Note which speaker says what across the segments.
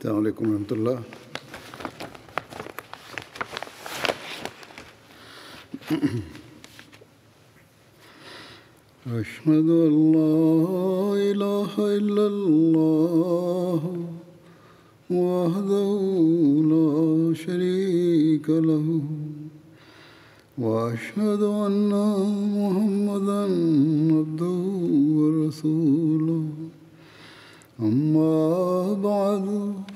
Speaker 1: السلام عليكم ورحمة الله أشهد أن لا إله إلا الله وحده لا شريك له وأشهد أن محمدا عبده ورسوله أما بعد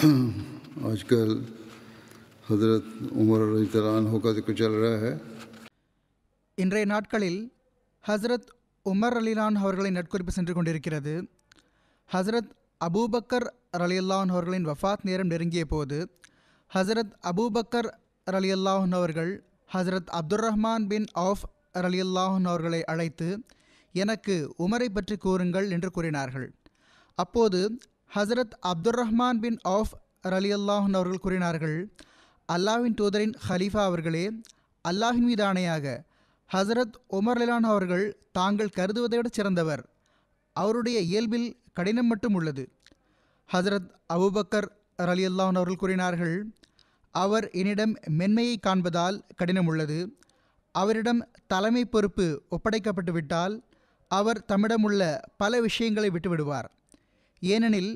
Speaker 1: आजकल ஹதரத் உமர் அலித்தலான்ஹோ கதைக்கு செல்கிறாக
Speaker 2: இன்றைய நாட்களில் ஹசரத் உமர் அலிலான் அவர்களின் நட்குறிப்பு சென்று கொண்டிருக்கிறது ஹசரத் அபூபக்கர் அலியல்லான் அவர்களின் வஃத் நேரம் நெருங்கிய போது ஹசரத் அபூபக்கர் அலியல்லாஹன் அவர்கள் ஹசரத் அப்துர் ரஹ்மான் பின் ஆஃப் அலியல்லாஹன் அவர்களை அழைத்து எனக்கு உமரை பற்றி கூறுங்கள் என்று கூறினார்கள் அப்போது ஹசரத் அப்துர் ரஹ்மான் பின் ஆஃப் அலி அல்லாஹன் அவர்கள் கூறினார்கள் அல்லாஹின் தூதரின் ஹலீஃபா அவர்களே அல்லாஹின் மீது ஆணையாக ஹசரத் உமர் லிலான் அவர்கள் தாங்கள் கருதுவதை விட சிறந்தவர் அவருடைய இயல்பில் கடினம் மட்டும் உள்ளது ஹசரத் அபுபக்கர் அலி அல்லாஹன் அவர்கள் கூறினார்கள் அவர் என்னிடம் மென்மையை காண்பதால் கடினம் உள்ளது அவரிடம் தலைமை பொறுப்பு ஒப்படைக்கப்பட்டு விட்டால் அவர் தம்மிடமுள்ள பல விஷயங்களை விட்டுவிடுவார் ஏனெனில்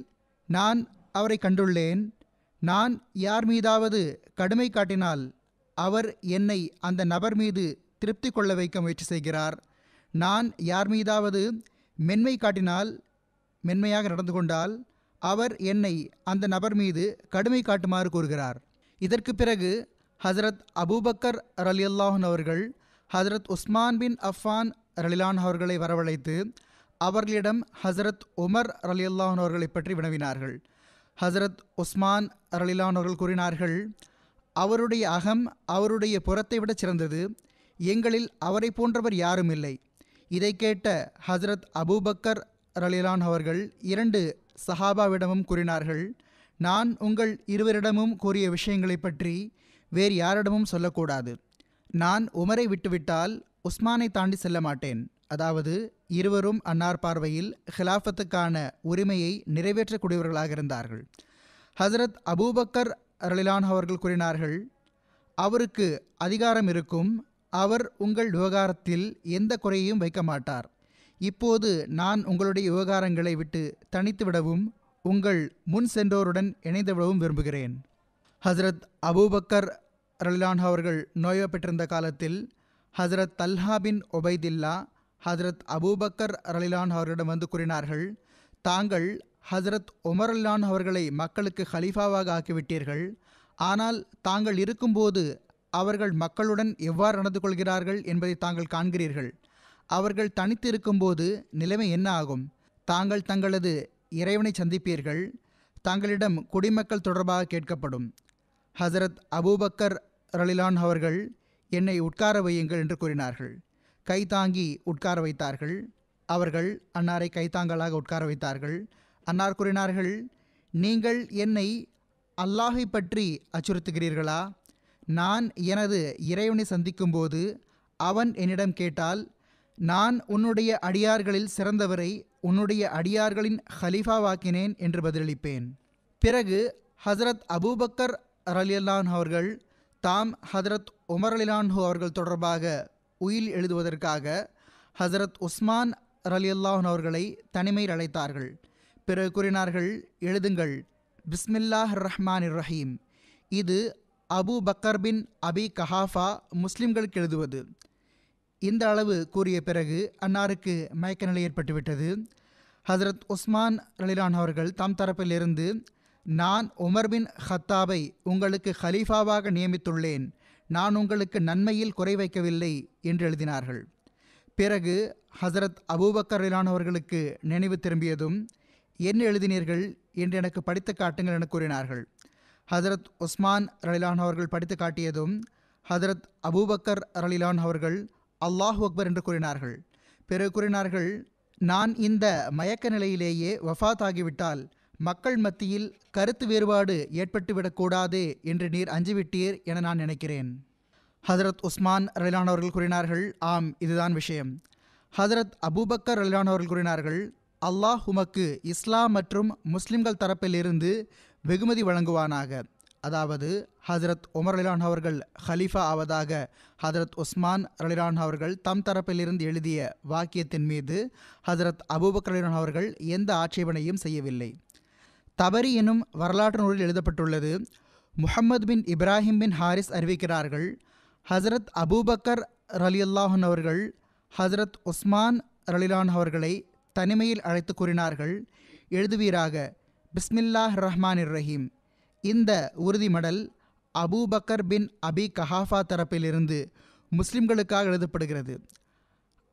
Speaker 2: நான் அவரை கண்டுள்ளேன் நான் யார் மீதாவது கடுமை காட்டினால் அவர் என்னை அந்த நபர் மீது திருப்தி கொள்ள வைக்க முயற்சி செய்கிறார் நான் யார் மீதாவது மென்மை காட்டினால் மென்மையாக நடந்து கொண்டால் அவர் என்னை அந்த நபர் மீது கடுமை காட்டுமாறு கூறுகிறார் இதற்கு பிறகு ஹசரத் அபூபக்கர் ரலியல்லாஹன் அவர்கள் ஹசரத் உஸ்மான் பின் அஃபான் ரலிலான் அவர்களை வரவழைத்து அவர்களிடம் ஹசரத் உமர் ரலியல்லான் அவர்களை பற்றி வினவினார்கள் ஹசரத் உஸ்மான் ரலிலான் அவர்கள் கூறினார்கள் அவருடைய அகம் அவருடைய புறத்தை விட சிறந்தது எங்களில் அவரை போன்றவர் யாரும் இல்லை இதை கேட்ட ஹசரத் அபூபக்கர் ரலிலான் அவர்கள் இரண்டு சஹாபாவிடமும் கூறினார்கள் நான் உங்கள் இருவரிடமும் கூறிய விஷயங்களை பற்றி வேறு யாரிடமும் சொல்லக்கூடாது நான் உமரை விட்டுவிட்டால் உஸ்மானை தாண்டி செல்ல மாட்டேன் அதாவது இருவரும் அன்னார் பார்வையில் ஹிலாஃபத்துக்கான உரிமையை நிறைவேற்றக்கூடியவர்களாக இருந்தார்கள் ஹசரத் அபூபக்கர் ரலிலான் அவர்கள் கூறினார்கள் அவருக்கு அதிகாரம் இருக்கும் அவர் உங்கள் விவகாரத்தில் எந்த குறையும் வைக்க மாட்டார் இப்போது நான் உங்களுடைய விவகாரங்களை விட்டு தனித்து விடவும் உங்கள் முன் சென்றோருடன் இணைந்து விடவும் விரும்புகிறேன் ஹசரத் அபூபக்கர் ரலிலான் அவர்கள் பெற்றிருந்த காலத்தில் ஹசரத் தல்ஹா பின் ஒபைதில்லா ஹசரத் அபூபக்கர் அலிலான் அவர்களிடம் வந்து கூறினார்கள் தாங்கள் ஹசரத் உமர் அலிலான் அவர்களை மக்களுக்கு ஹலீஃபாவாக ஆக்கிவிட்டீர்கள் ஆனால் தாங்கள் இருக்கும்போது அவர்கள் மக்களுடன் எவ்வாறு நடந்து கொள்கிறார்கள் என்பதை தாங்கள் காண்கிறீர்கள் அவர்கள் தனித்து இருக்கும்போது நிலைமை என்ன ஆகும் தாங்கள் தங்களது இறைவனை சந்திப்பீர்கள் தங்களிடம் குடிமக்கள் தொடர்பாக கேட்கப்படும் ஹசரத் அபூபக்கர் ரலிலான் அவர்கள் என்னை உட்கார வையுங்கள் என்று கூறினார்கள் கைதாங்கி உட்கார வைத்தார்கள் அவர்கள் அன்னாரை கைத்தாங்கலாக உட்கார வைத்தார்கள் அன்னார் கூறினார்கள் நீங்கள் என்னை அல்லாஹை பற்றி அச்சுறுத்துகிறீர்களா நான் எனது இறைவனை சந்திக்கும்போது அவன் என்னிடம் கேட்டால் நான் உன்னுடைய அடியார்களில் சிறந்தவரை உன்னுடைய அடியார்களின் ஹலீஃபாவாக்கினேன் என்று பதிலளிப்பேன் பிறகு ஹசரத் அபூபக்கர் ரலியல்லான் அவர்கள் தாம் ஹதரத் உமர் அலிலான்ஹூ அவர்கள் தொடர்பாக உயில் எழுதுவதற்காக ஹசரத் உஸ்மான் ரலியுல்லாஹன் அவர்களை தனிமையில் அழைத்தார்கள் பிறகு கூறினார்கள் எழுதுங்கள் பிஸ்மில்லாஹ் ரஹ்மான் ரஹீம் இது அபு பக்கர் பின் அபி கஹாஃபா முஸ்லிம்களுக்கு எழுதுவது இந்த அளவு கூறிய பிறகு அன்னாருக்கு மயக்க நிலை ஏற்பட்டுவிட்டது ஹசரத் உஸ்மான் ரலிலான் அவர்கள் தம் தரப்பிலிருந்து நான் உமர் பின் ஹத்தாபை உங்களுக்கு ஹலீஃபாவாக நியமித்துள்ளேன் நான் உங்களுக்கு நன்மையில் குறை வைக்கவில்லை என்று எழுதினார்கள் பிறகு ஹசரத் அபூபக்கரிலானவர்களுக்கு நினைவு திரும்பியதும் என்ன எழுதினீர்கள் என்று எனக்கு படித்து காட்டுங்கள் என கூறினார்கள் ஹசரத் உஸ்மான் ரலிலான் அவர்கள் படித்து காட்டியதும் ஹசரத் அபூபக்கர் ரலிலான் அவர்கள் அல்லாஹ் அக்பர் என்று கூறினார்கள் பிறகு கூறினார்கள் நான் இந்த மயக்க நிலையிலேயே வஃத் ஆகிவிட்டால் மக்கள் மத்தியில் கருத்து வேறுபாடு ஏற்பட்டுவிடக்கூடாது என்று நீர் அஞ்சுவிட்டீர் என நான் நினைக்கிறேன் ஹதரத் உஸ்மான் அவர்கள் கூறினார்கள் ஆம் இதுதான் விஷயம் ஹதரத் அபூபக்கர் அவர்கள் கூறினார்கள் அல்லாஹ் உமக்கு இஸ்லாம் மற்றும் முஸ்லிம்கள் தரப்பிலிருந்து வெகுமதி வழங்குவானாக அதாவது ஹதரத் உமர் அலிலான் அவர்கள் ஹலீஃபா ஆவதாக ஹதரத் உஸ்மான் அலிலான் அவர்கள் தம் தரப்பிலிருந்து எழுதிய வாக்கியத்தின் மீது ஹதரத் அபூபக் அலிலான் அவர்கள் எந்த ஆட்சேபனையும் செய்யவில்லை தபரி எனும் வரலாற்று நூலில் எழுதப்பட்டுள்ளது Muhammad bin Ibrahim bin Harith அறிவிக்கிறார்கள் ஹசரத் அபூபக்கர் ரலியுல்லாஹன் அவர்கள் ஹசரத் உஸ்மான் ரலிலான் அவர்களை தனிமையில் அழைத்து கூறினார்கள் எழுதுவீராக பிஸ்மில்லாஹ் ரஹ்மான் ரஹீம் இந்த உறுதிமடல் அபூபக்கர் பின் அபி கஹாஃபா தரப்பிலிருந்து முஸ்லிம்களுக்காக எழுதப்படுகிறது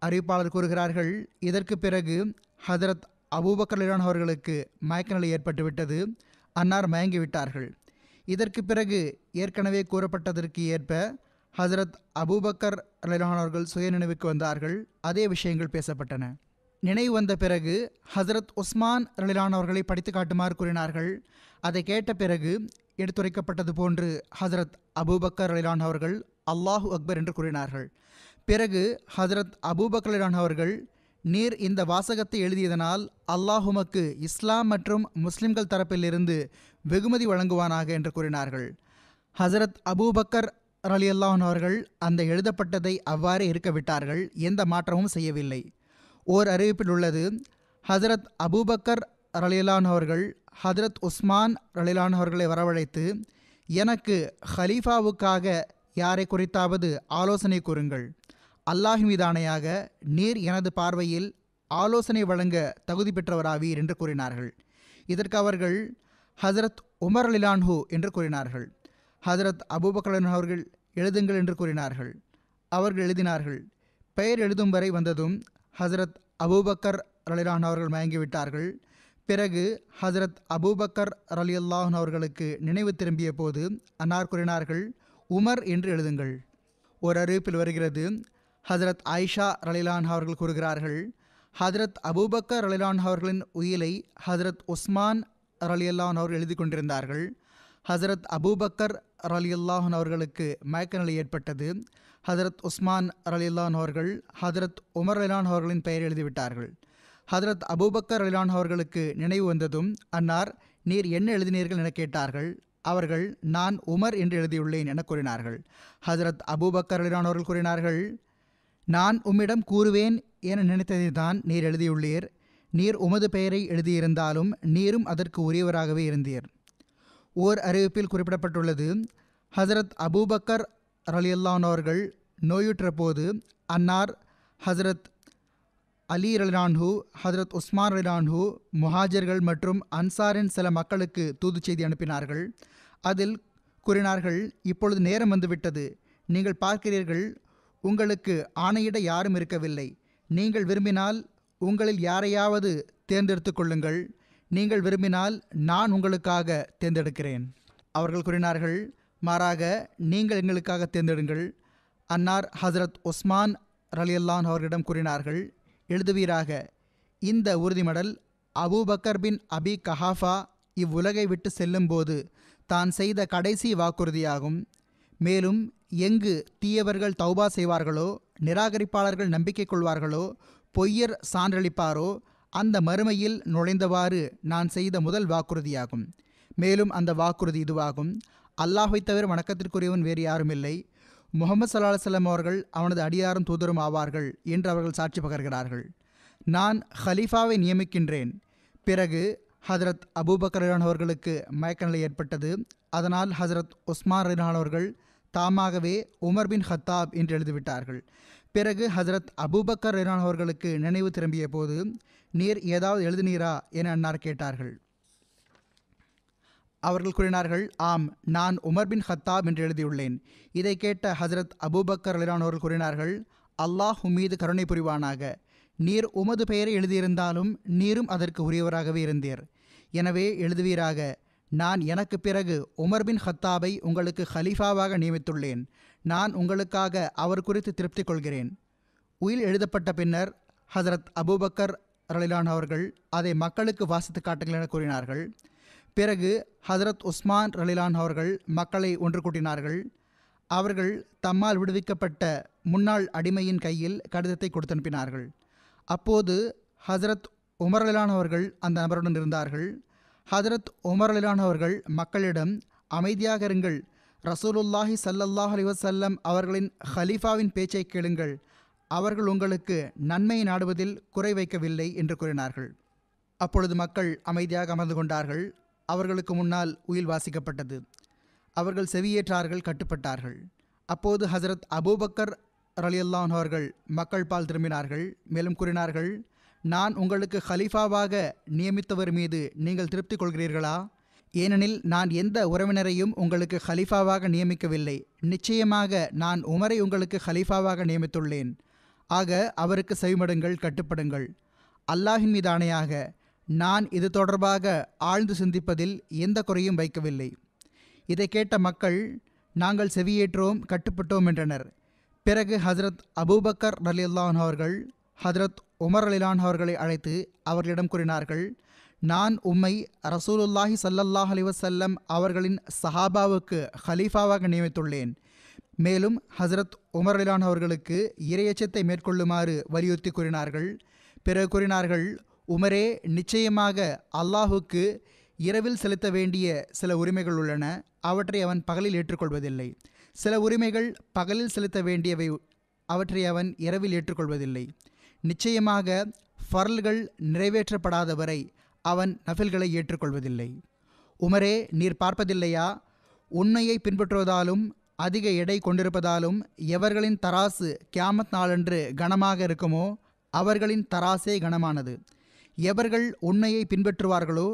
Speaker 2: அறிவிப்பாளர் கூறுகிறார்கள் இதற்கு பிறகு ஹதரத் அபூபக்கலிலான் அவர்களுக்கு மயக்கநிலை ஏற்பட்டுவிட்டது அன்னார் மயங்கிவிட்டார்கள் இதற்கு பிறகு ஏற்கனவே கூறப்பட்டதற்கு ஏற்ப ஹசரத் அபூபக்கர் அலிலான் அவர்கள் நினைவுக்கு வந்தார்கள் அதே விஷயங்கள் பேசப்பட்டன நினைவு வந்த பிறகு ஹசரத் உஸ்மான் அலிலான் அவர்களை படித்து காட்டுமாறு கூறினார்கள் அதை கேட்ட பிறகு எடுத்துரைக்கப்பட்டது போன்று ஹசரத் அபூபக்கர் அலிலான் அவர்கள் அல்லாஹூ அக்பர் என்று கூறினார்கள் பிறகு ஹசரத் அபூபக்கர் அலிலான் அவர்கள் நீர் இந்த வாசகத்தை எழுதியதனால் அல்லாஹுமக்கு இஸ்லாம் மற்றும் முஸ்லிம்கள் தரப்பிலிருந்து வெகுமதி வழங்குவானாக என்று கூறினார்கள் ஹசரத் அபூபக்கர் அலி அல்லாஹன் அவர்கள் அந்த எழுதப்பட்டதை அவ்வாறே இருக்க விட்டார்கள் எந்த மாற்றமும் செய்யவில்லை ஓர் அறிவிப்பில் உள்ளது ஹசரத் அபூபக்கர் ரலிலான் அவர்கள் ஹதரத் உஸ்மான் ரலிலான் அவர்களை வரவழைத்து எனக்கு ஹலீஃபாவுக்காக யாரை குறித்தாவது ஆலோசனை கூறுங்கள் அல்லாஹ் மீதானையாக நீர் எனது பார்வையில் ஆலோசனை வழங்க தகுதி பெற்றவராவீர் என்று கூறினார்கள் இதற்கு அவர்கள் ஹசரத் உமர் அலிலான்ஹு என்று கூறினார்கள் ஹசரத் அபூபக்கலன் அவர்கள் எழுதுங்கள் என்று கூறினார்கள் அவர்கள் எழுதினார்கள் பெயர் எழுதும் வரை வந்ததும் ஹசரத் அபூபக்கர் ரலிலான் அவர்கள் மயங்கிவிட்டார்கள் பிறகு ஹசரத் அபூபக்கர் அலி அல்லாஹன் அவர்களுக்கு நினைவு திரும்பிய போது அன்னார் கூறினார்கள் உமர் என்று எழுதுங்கள் ஒரு அறிவிப்பில் வருகிறது ஹசரத் ஆயிஷா ரலிலான் அவர்கள் கூறுகிறார்கள் ஹதரத் அபூபக்கர் ரலிலான் அவர்களின் உயிலை ஹசரத் உஸ்மான் ரலியல்லான் அவர்கள் எழுதி கொண்டிருந்தார்கள் ஹசரத் அபூபக்கர் ரலியல்லாஹன் அவர்களுக்கு மயக்க நிலை ஏற்பட்டது ஹதரத் உஸ்மான் ரலியல்லான் அவர்கள் ஹதரத் உமர் ரலிலான் அவர்களின் பெயர் எழுதிவிட்டார்கள் ஹதரத் அபூபக்கர் ரலிலான் அவர்களுக்கு நினைவு வந்ததும் அன்னார் நீர் என்ன எழுதினீர்கள் என கேட்டார்கள் அவர்கள் நான் உமர் என்று எழுதியுள்ளேன் என கூறினார்கள் ஹசரத் அபூபக்கர் ரலிலான் அவர்கள் கூறினார்கள் நான் உம்மிடம் கூறுவேன் என நினைத்ததை தான் நீர் எழுதியுள்ளீர் நீர் உமது பெயரை எழுதியிருந்தாலும் நீரும் அதற்கு உரியவராகவே இருந்தீர் ஓர் அறிவிப்பில் குறிப்பிடப்பட்டுள்ளது ஹசரத் அபூபக்கர் ரலியல்லானோர்கள் நோயுற்ற போது அன்னார் ஹசரத் அலி ரலிரான்ஹு ஹசரத் உஸ்மான் ரலிரான்ஹு முஹாஜர்கள் மற்றும் அன்சாரின் சில மக்களுக்கு தூது செய்தி அனுப்பினார்கள் அதில் கூறினார்கள் இப்பொழுது நேரம் வந்துவிட்டது நீங்கள் பார்க்கிறீர்கள் உங்களுக்கு ஆணையிட யாரும் இருக்கவில்லை நீங்கள் விரும்பினால் உங்களில் யாரையாவது தேர்ந்தெடுத்து கொள்ளுங்கள் நீங்கள் விரும்பினால் நான் உங்களுக்காக தேர்ந்தெடுக்கிறேன் அவர்கள் கூறினார்கள் மாறாக நீங்கள் எங்களுக்காக தேர்ந்தெடுங்கள் அன்னார் ஹசரத் ஒஸ்மான் ரலியல்லான் அவர்களிடம் கூறினார்கள் எழுதுவீராக இந்த உறுதிமடல் அபூபக்கர் பின் அபி கஹாஃபா இவ்வுலகை விட்டு செல்லும்போது தான் செய்த கடைசி வாக்குறுதியாகும் மேலும் எங்கு தீயவர்கள் தௌபா செய்வார்களோ நிராகரிப்பாளர்கள் நம்பிக்கை கொள்வார்களோ பொய்யர் சான்றளிப்பாரோ அந்த மறுமையில் நுழைந்தவாறு நான் செய்த முதல் வாக்குறுதியாகும் மேலும் அந்த வாக்குறுதி இதுவாகும் அல்லாஹை தவிர வணக்கத்திற்குரியவன் வேறு யாரும் இல்லை முகமது சல்லா அவர்கள் அவனது அடியாரும் தூதரும் ஆவார்கள் என்று அவர்கள் சாட்சி பகர்கிறார்கள் நான் ஹலீஃபாவை நியமிக்கின்றேன் பிறகு ஹதரத் அபூபக்கர் அவர்களுக்கு மயக்கநிலை ஏற்பட்டது அதனால் ஹசரத் உஸ்மான் ரஹான் அவர்கள் தாமாகவே உமர் பின் ஹத்தாப் என்று எழுதிவிட்டார்கள் பிறகு ஹசரத் அபூபக்கர் ரெஹான் அவர்களுக்கு நினைவு திரும்பிய போது நீர் ஏதாவது எழுதினீரா என அன்னார் கேட்டார்கள் அவர்கள் கூறினார்கள் ஆம் நான் உமர் பின் ஹத்தாப் என்று எழுதியுள்ளேன் இதை கேட்ட ஹசரத் அபூபக்கர் ரலான் அவர்கள் கூறினார்கள் அல்லாஹ் மீது கருணை புரிவானாக நீர் உமது பெயரை எழுதியிருந்தாலும் நீரும் அதற்கு உரியவராகவே இருந்தீர் எனவே எழுதுவீராக நான் எனக்கு பிறகு உமர் பின் ஹத்தாபை உங்களுக்கு ஹலீஃபாவாக நியமித்துள்ளேன் நான் உங்களுக்காக அவர் குறித்து திருப்தி கொள்கிறேன் உயில் எழுதப்பட்ட பின்னர் ஹசரத் அபூபக்கர் ரலிலான் அவர்கள் அதை மக்களுக்கு வாசித்து காட்டுங்கள் என கூறினார்கள் பிறகு ஹசரத் உஸ்மான் ரலிலான் அவர்கள் மக்களை ஒன்று கூட்டினார்கள் அவர்கள் தம்மால் விடுவிக்கப்பட்ட முன்னாள் அடிமையின் கையில் கடிதத்தை கொடுத்தனுப்பினார்கள் அப்போது ஹசரத் உமர் அலிலான் அவர்கள் அந்த நபருடன் இருந்தார்கள் ஹதரத் உமரலான் அவர்கள் மக்களிடம் அமைதியாக இருங்கள் ரசூலுல்லாஹி சல்லல்லாஹ் அலிவசல்லம் அவர்களின் ஹலீஃபாவின் பேச்சை கேளுங்கள் அவர்கள் உங்களுக்கு நன்மை நாடுவதில் குறை வைக்கவில்லை என்று கூறினார்கள் அப்பொழுது மக்கள் அமைதியாக அமர்ந்து கொண்டார்கள் அவர்களுக்கு முன்னால் உயில் வாசிக்கப்பட்டது அவர்கள் செவியேற்றார்கள் கட்டுப்பட்டார்கள் அப்போது ஹசரத் அபூபக்கர் ரலியல்லான் அவர்கள் மக்கள் பால் திரும்பினார்கள் மேலும் கூறினார்கள் நான் உங்களுக்கு ஹலீஃபாவாக நியமித்தவர் மீது நீங்கள் திருப்தி கொள்கிறீர்களா ஏனெனில் நான் எந்த உறவினரையும் உங்களுக்கு ஹலீஃபாவாக நியமிக்கவில்லை நிச்சயமாக நான் உமரை உங்களுக்கு ஹலீஃபாவாக நியமித்துள்ளேன் ஆக அவருக்கு செவிமடுங்கள் கட்டுப்படுங்கள் அல்லாஹின் மீது ஆணையாக நான் இது தொடர்பாக ஆழ்ந்து சிந்திப்பதில் எந்த குறையும் வைக்கவில்லை இதை கேட்ட மக்கள் நாங்கள் செவியேற்றோம் கட்டுப்பட்டோம் என்றனர் பிறகு ஹசரத் அபூபக்கர் ரலியுல்லான் அவர்கள் ஹதரத் உமர் அலிலான் அவர்களை அழைத்து அவர்களிடம் கூறினார்கள் நான் உம்மை ரசூலுல்லாஹி சல்லல்லாஹ் அலிவசல்லம் அவர்களின் சஹாபாவுக்கு ஹலீஃபாவாக நியமித்துள்ளேன் மேலும் ஹசரத் உமர் அலிலான் அவர்களுக்கு இரையச்சத்தை மேற்கொள்ளுமாறு வலியுறுத்தி கூறினார்கள் பிறகு கூறினார்கள் உமரே நிச்சயமாக அல்லாஹுக்கு இரவில் செலுத்த வேண்டிய சில உரிமைகள் உள்ளன அவற்றை அவன் பகலில் ஏற்றுக்கொள்வதில்லை சில உரிமைகள் பகலில் செலுத்த வேண்டியவை அவற்றை அவன் இரவில் ஏற்றுக்கொள்வதில்லை நிச்சயமாக ஃபர்ல்கள் நிறைவேற்றப்படாத வரை அவன் நஃபில்களை ஏற்றுக்கொள்வதில்லை உமரே நீர் பார்ப்பதில்லையா உண்மையை பின்பற்றுவதாலும் அதிக எடை கொண்டிருப்பதாலும் எவர்களின் தராசு கியாமத் நாளன்று கனமாக இருக்குமோ அவர்களின் தராசே கனமானது எவர்கள் உண்மையை பின்பற்றுவார்களோ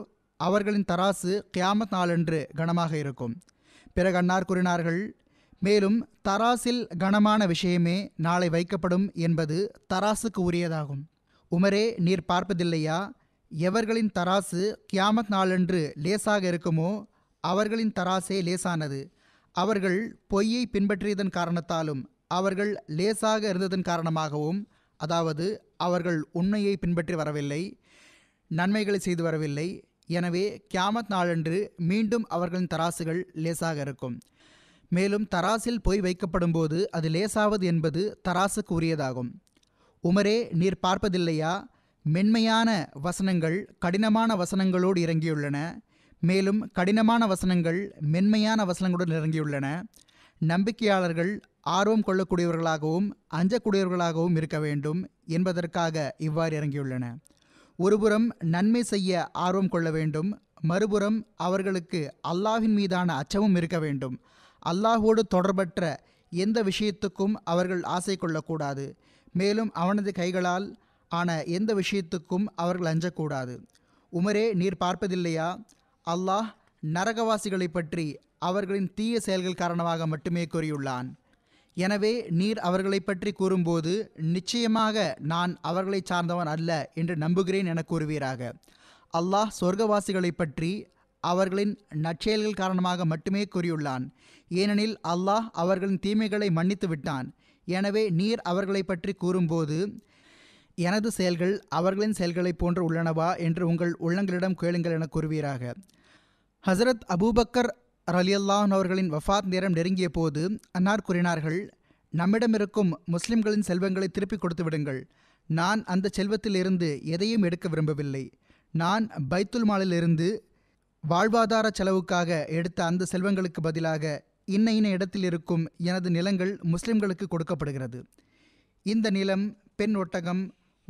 Speaker 2: அவர்களின் தராசு கியாமத் நாளன்று கனமாக இருக்கும் பிறகு அன்னார் கூறினார்கள் மேலும் தராசில் கனமான விஷயமே நாளை வைக்கப்படும் என்பது தராசுக்கு உரியதாகும் உமரே நீர் பார்ப்பதில்லையா எவர்களின் தராசு கியாமத் நாளன்று லேசாக இருக்குமோ அவர்களின் தராசே லேசானது அவர்கள் பொய்யை பின்பற்றியதன் காரணத்தாலும் அவர்கள் லேசாக இருந்ததன் காரணமாகவும் அதாவது அவர்கள் உண்மையை பின்பற்றி வரவில்லை நன்மைகளை செய்து வரவில்லை எனவே கியாமத் நாளன்று மீண்டும் அவர்களின் தராசுகள் லேசாக இருக்கும் மேலும் தராசில் போய் வைக்கப்படும் போது அது லேசாவது என்பது தராசுக்கு உரியதாகும் உமரே நீர் பார்ப்பதில்லையா மென்மையான வசனங்கள் கடினமான வசனங்களோடு இறங்கியுள்ளன மேலும் கடினமான வசனங்கள் மென்மையான வசனங்களுடன் இறங்கியுள்ளன நம்பிக்கையாளர்கள் ஆர்வம் கொள்ளக்கூடியவர்களாகவும் அஞ்சக்கூடியவர்களாகவும் இருக்க வேண்டும் என்பதற்காக இவ்வாறு இறங்கியுள்ளன ஒருபுறம் நன்மை செய்ய ஆர்வம் கொள்ள வேண்டும் மறுபுறம் அவர்களுக்கு அல்லாஹின் மீதான அச்சமும் இருக்க வேண்டும் அல்லாஹோடு தொடர்பற்ற எந்த விஷயத்துக்கும் அவர்கள் ஆசை கொள்ளக்கூடாது மேலும் அவனது கைகளால் ஆன எந்த விஷயத்துக்கும் அவர்கள் அஞ்சக்கூடாது உமரே நீர் பார்ப்பதில்லையா அல்லாஹ் நரகவாசிகளை பற்றி அவர்களின் தீய செயல்கள் காரணமாக மட்டுமே கூறியுள்ளான் எனவே நீர் அவர்களை பற்றி கூறும்போது நிச்சயமாக நான் அவர்களை சார்ந்தவன் அல்ல என்று நம்புகிறேன் என கூறுவீராக அல்லாஹ் சொர்க்கவாசிகளை பற்றி அவர்களின் நற்செயல்கள் காரணமாக மட்டுமே கூறியுள்ளான் ஏனெனில் அல்லாஹ் அவர்களின் தீமைகளை மன்னித்து விட்டான் எனவே நீர் அவர்களை பற்றி கூறும்போது எனது செயல்கள் அவர்களின் செயல்களைப் போன்று உள்ளனவா என்று உங்கள் உள்ளங்களிடம் கேளுங்கள் என கூறுவீராக ஹசரத் அபூபக்கர் ரலியல்லான் அவர்களின் வஃத் நேரம் நெருங்கிய போது அன்னார் கூறினார்கள் நம்மிடமிருக்கும் முஸ்லிம்களின் செல்வங்களை திருப்பிக் கொடுத்து விடுங்கள் நான் அந்த செல்வத்திலிருந்து எதையும் எடுக்க விரும்பவில்லை நான் பைத்துல் மாலிலிருந்து வாழ்வாதார செலவுக்காக எடுத்த அந்த செல்வங்களுக்கு பதிலாக இன்ன இன இடத்தில் இருக்கும் எனது நிலங்கள் முஸ்லிம்களுக்கு கொடுக்கப்படுகிறது இந்த நிலம் பெண் ஒட்டகம்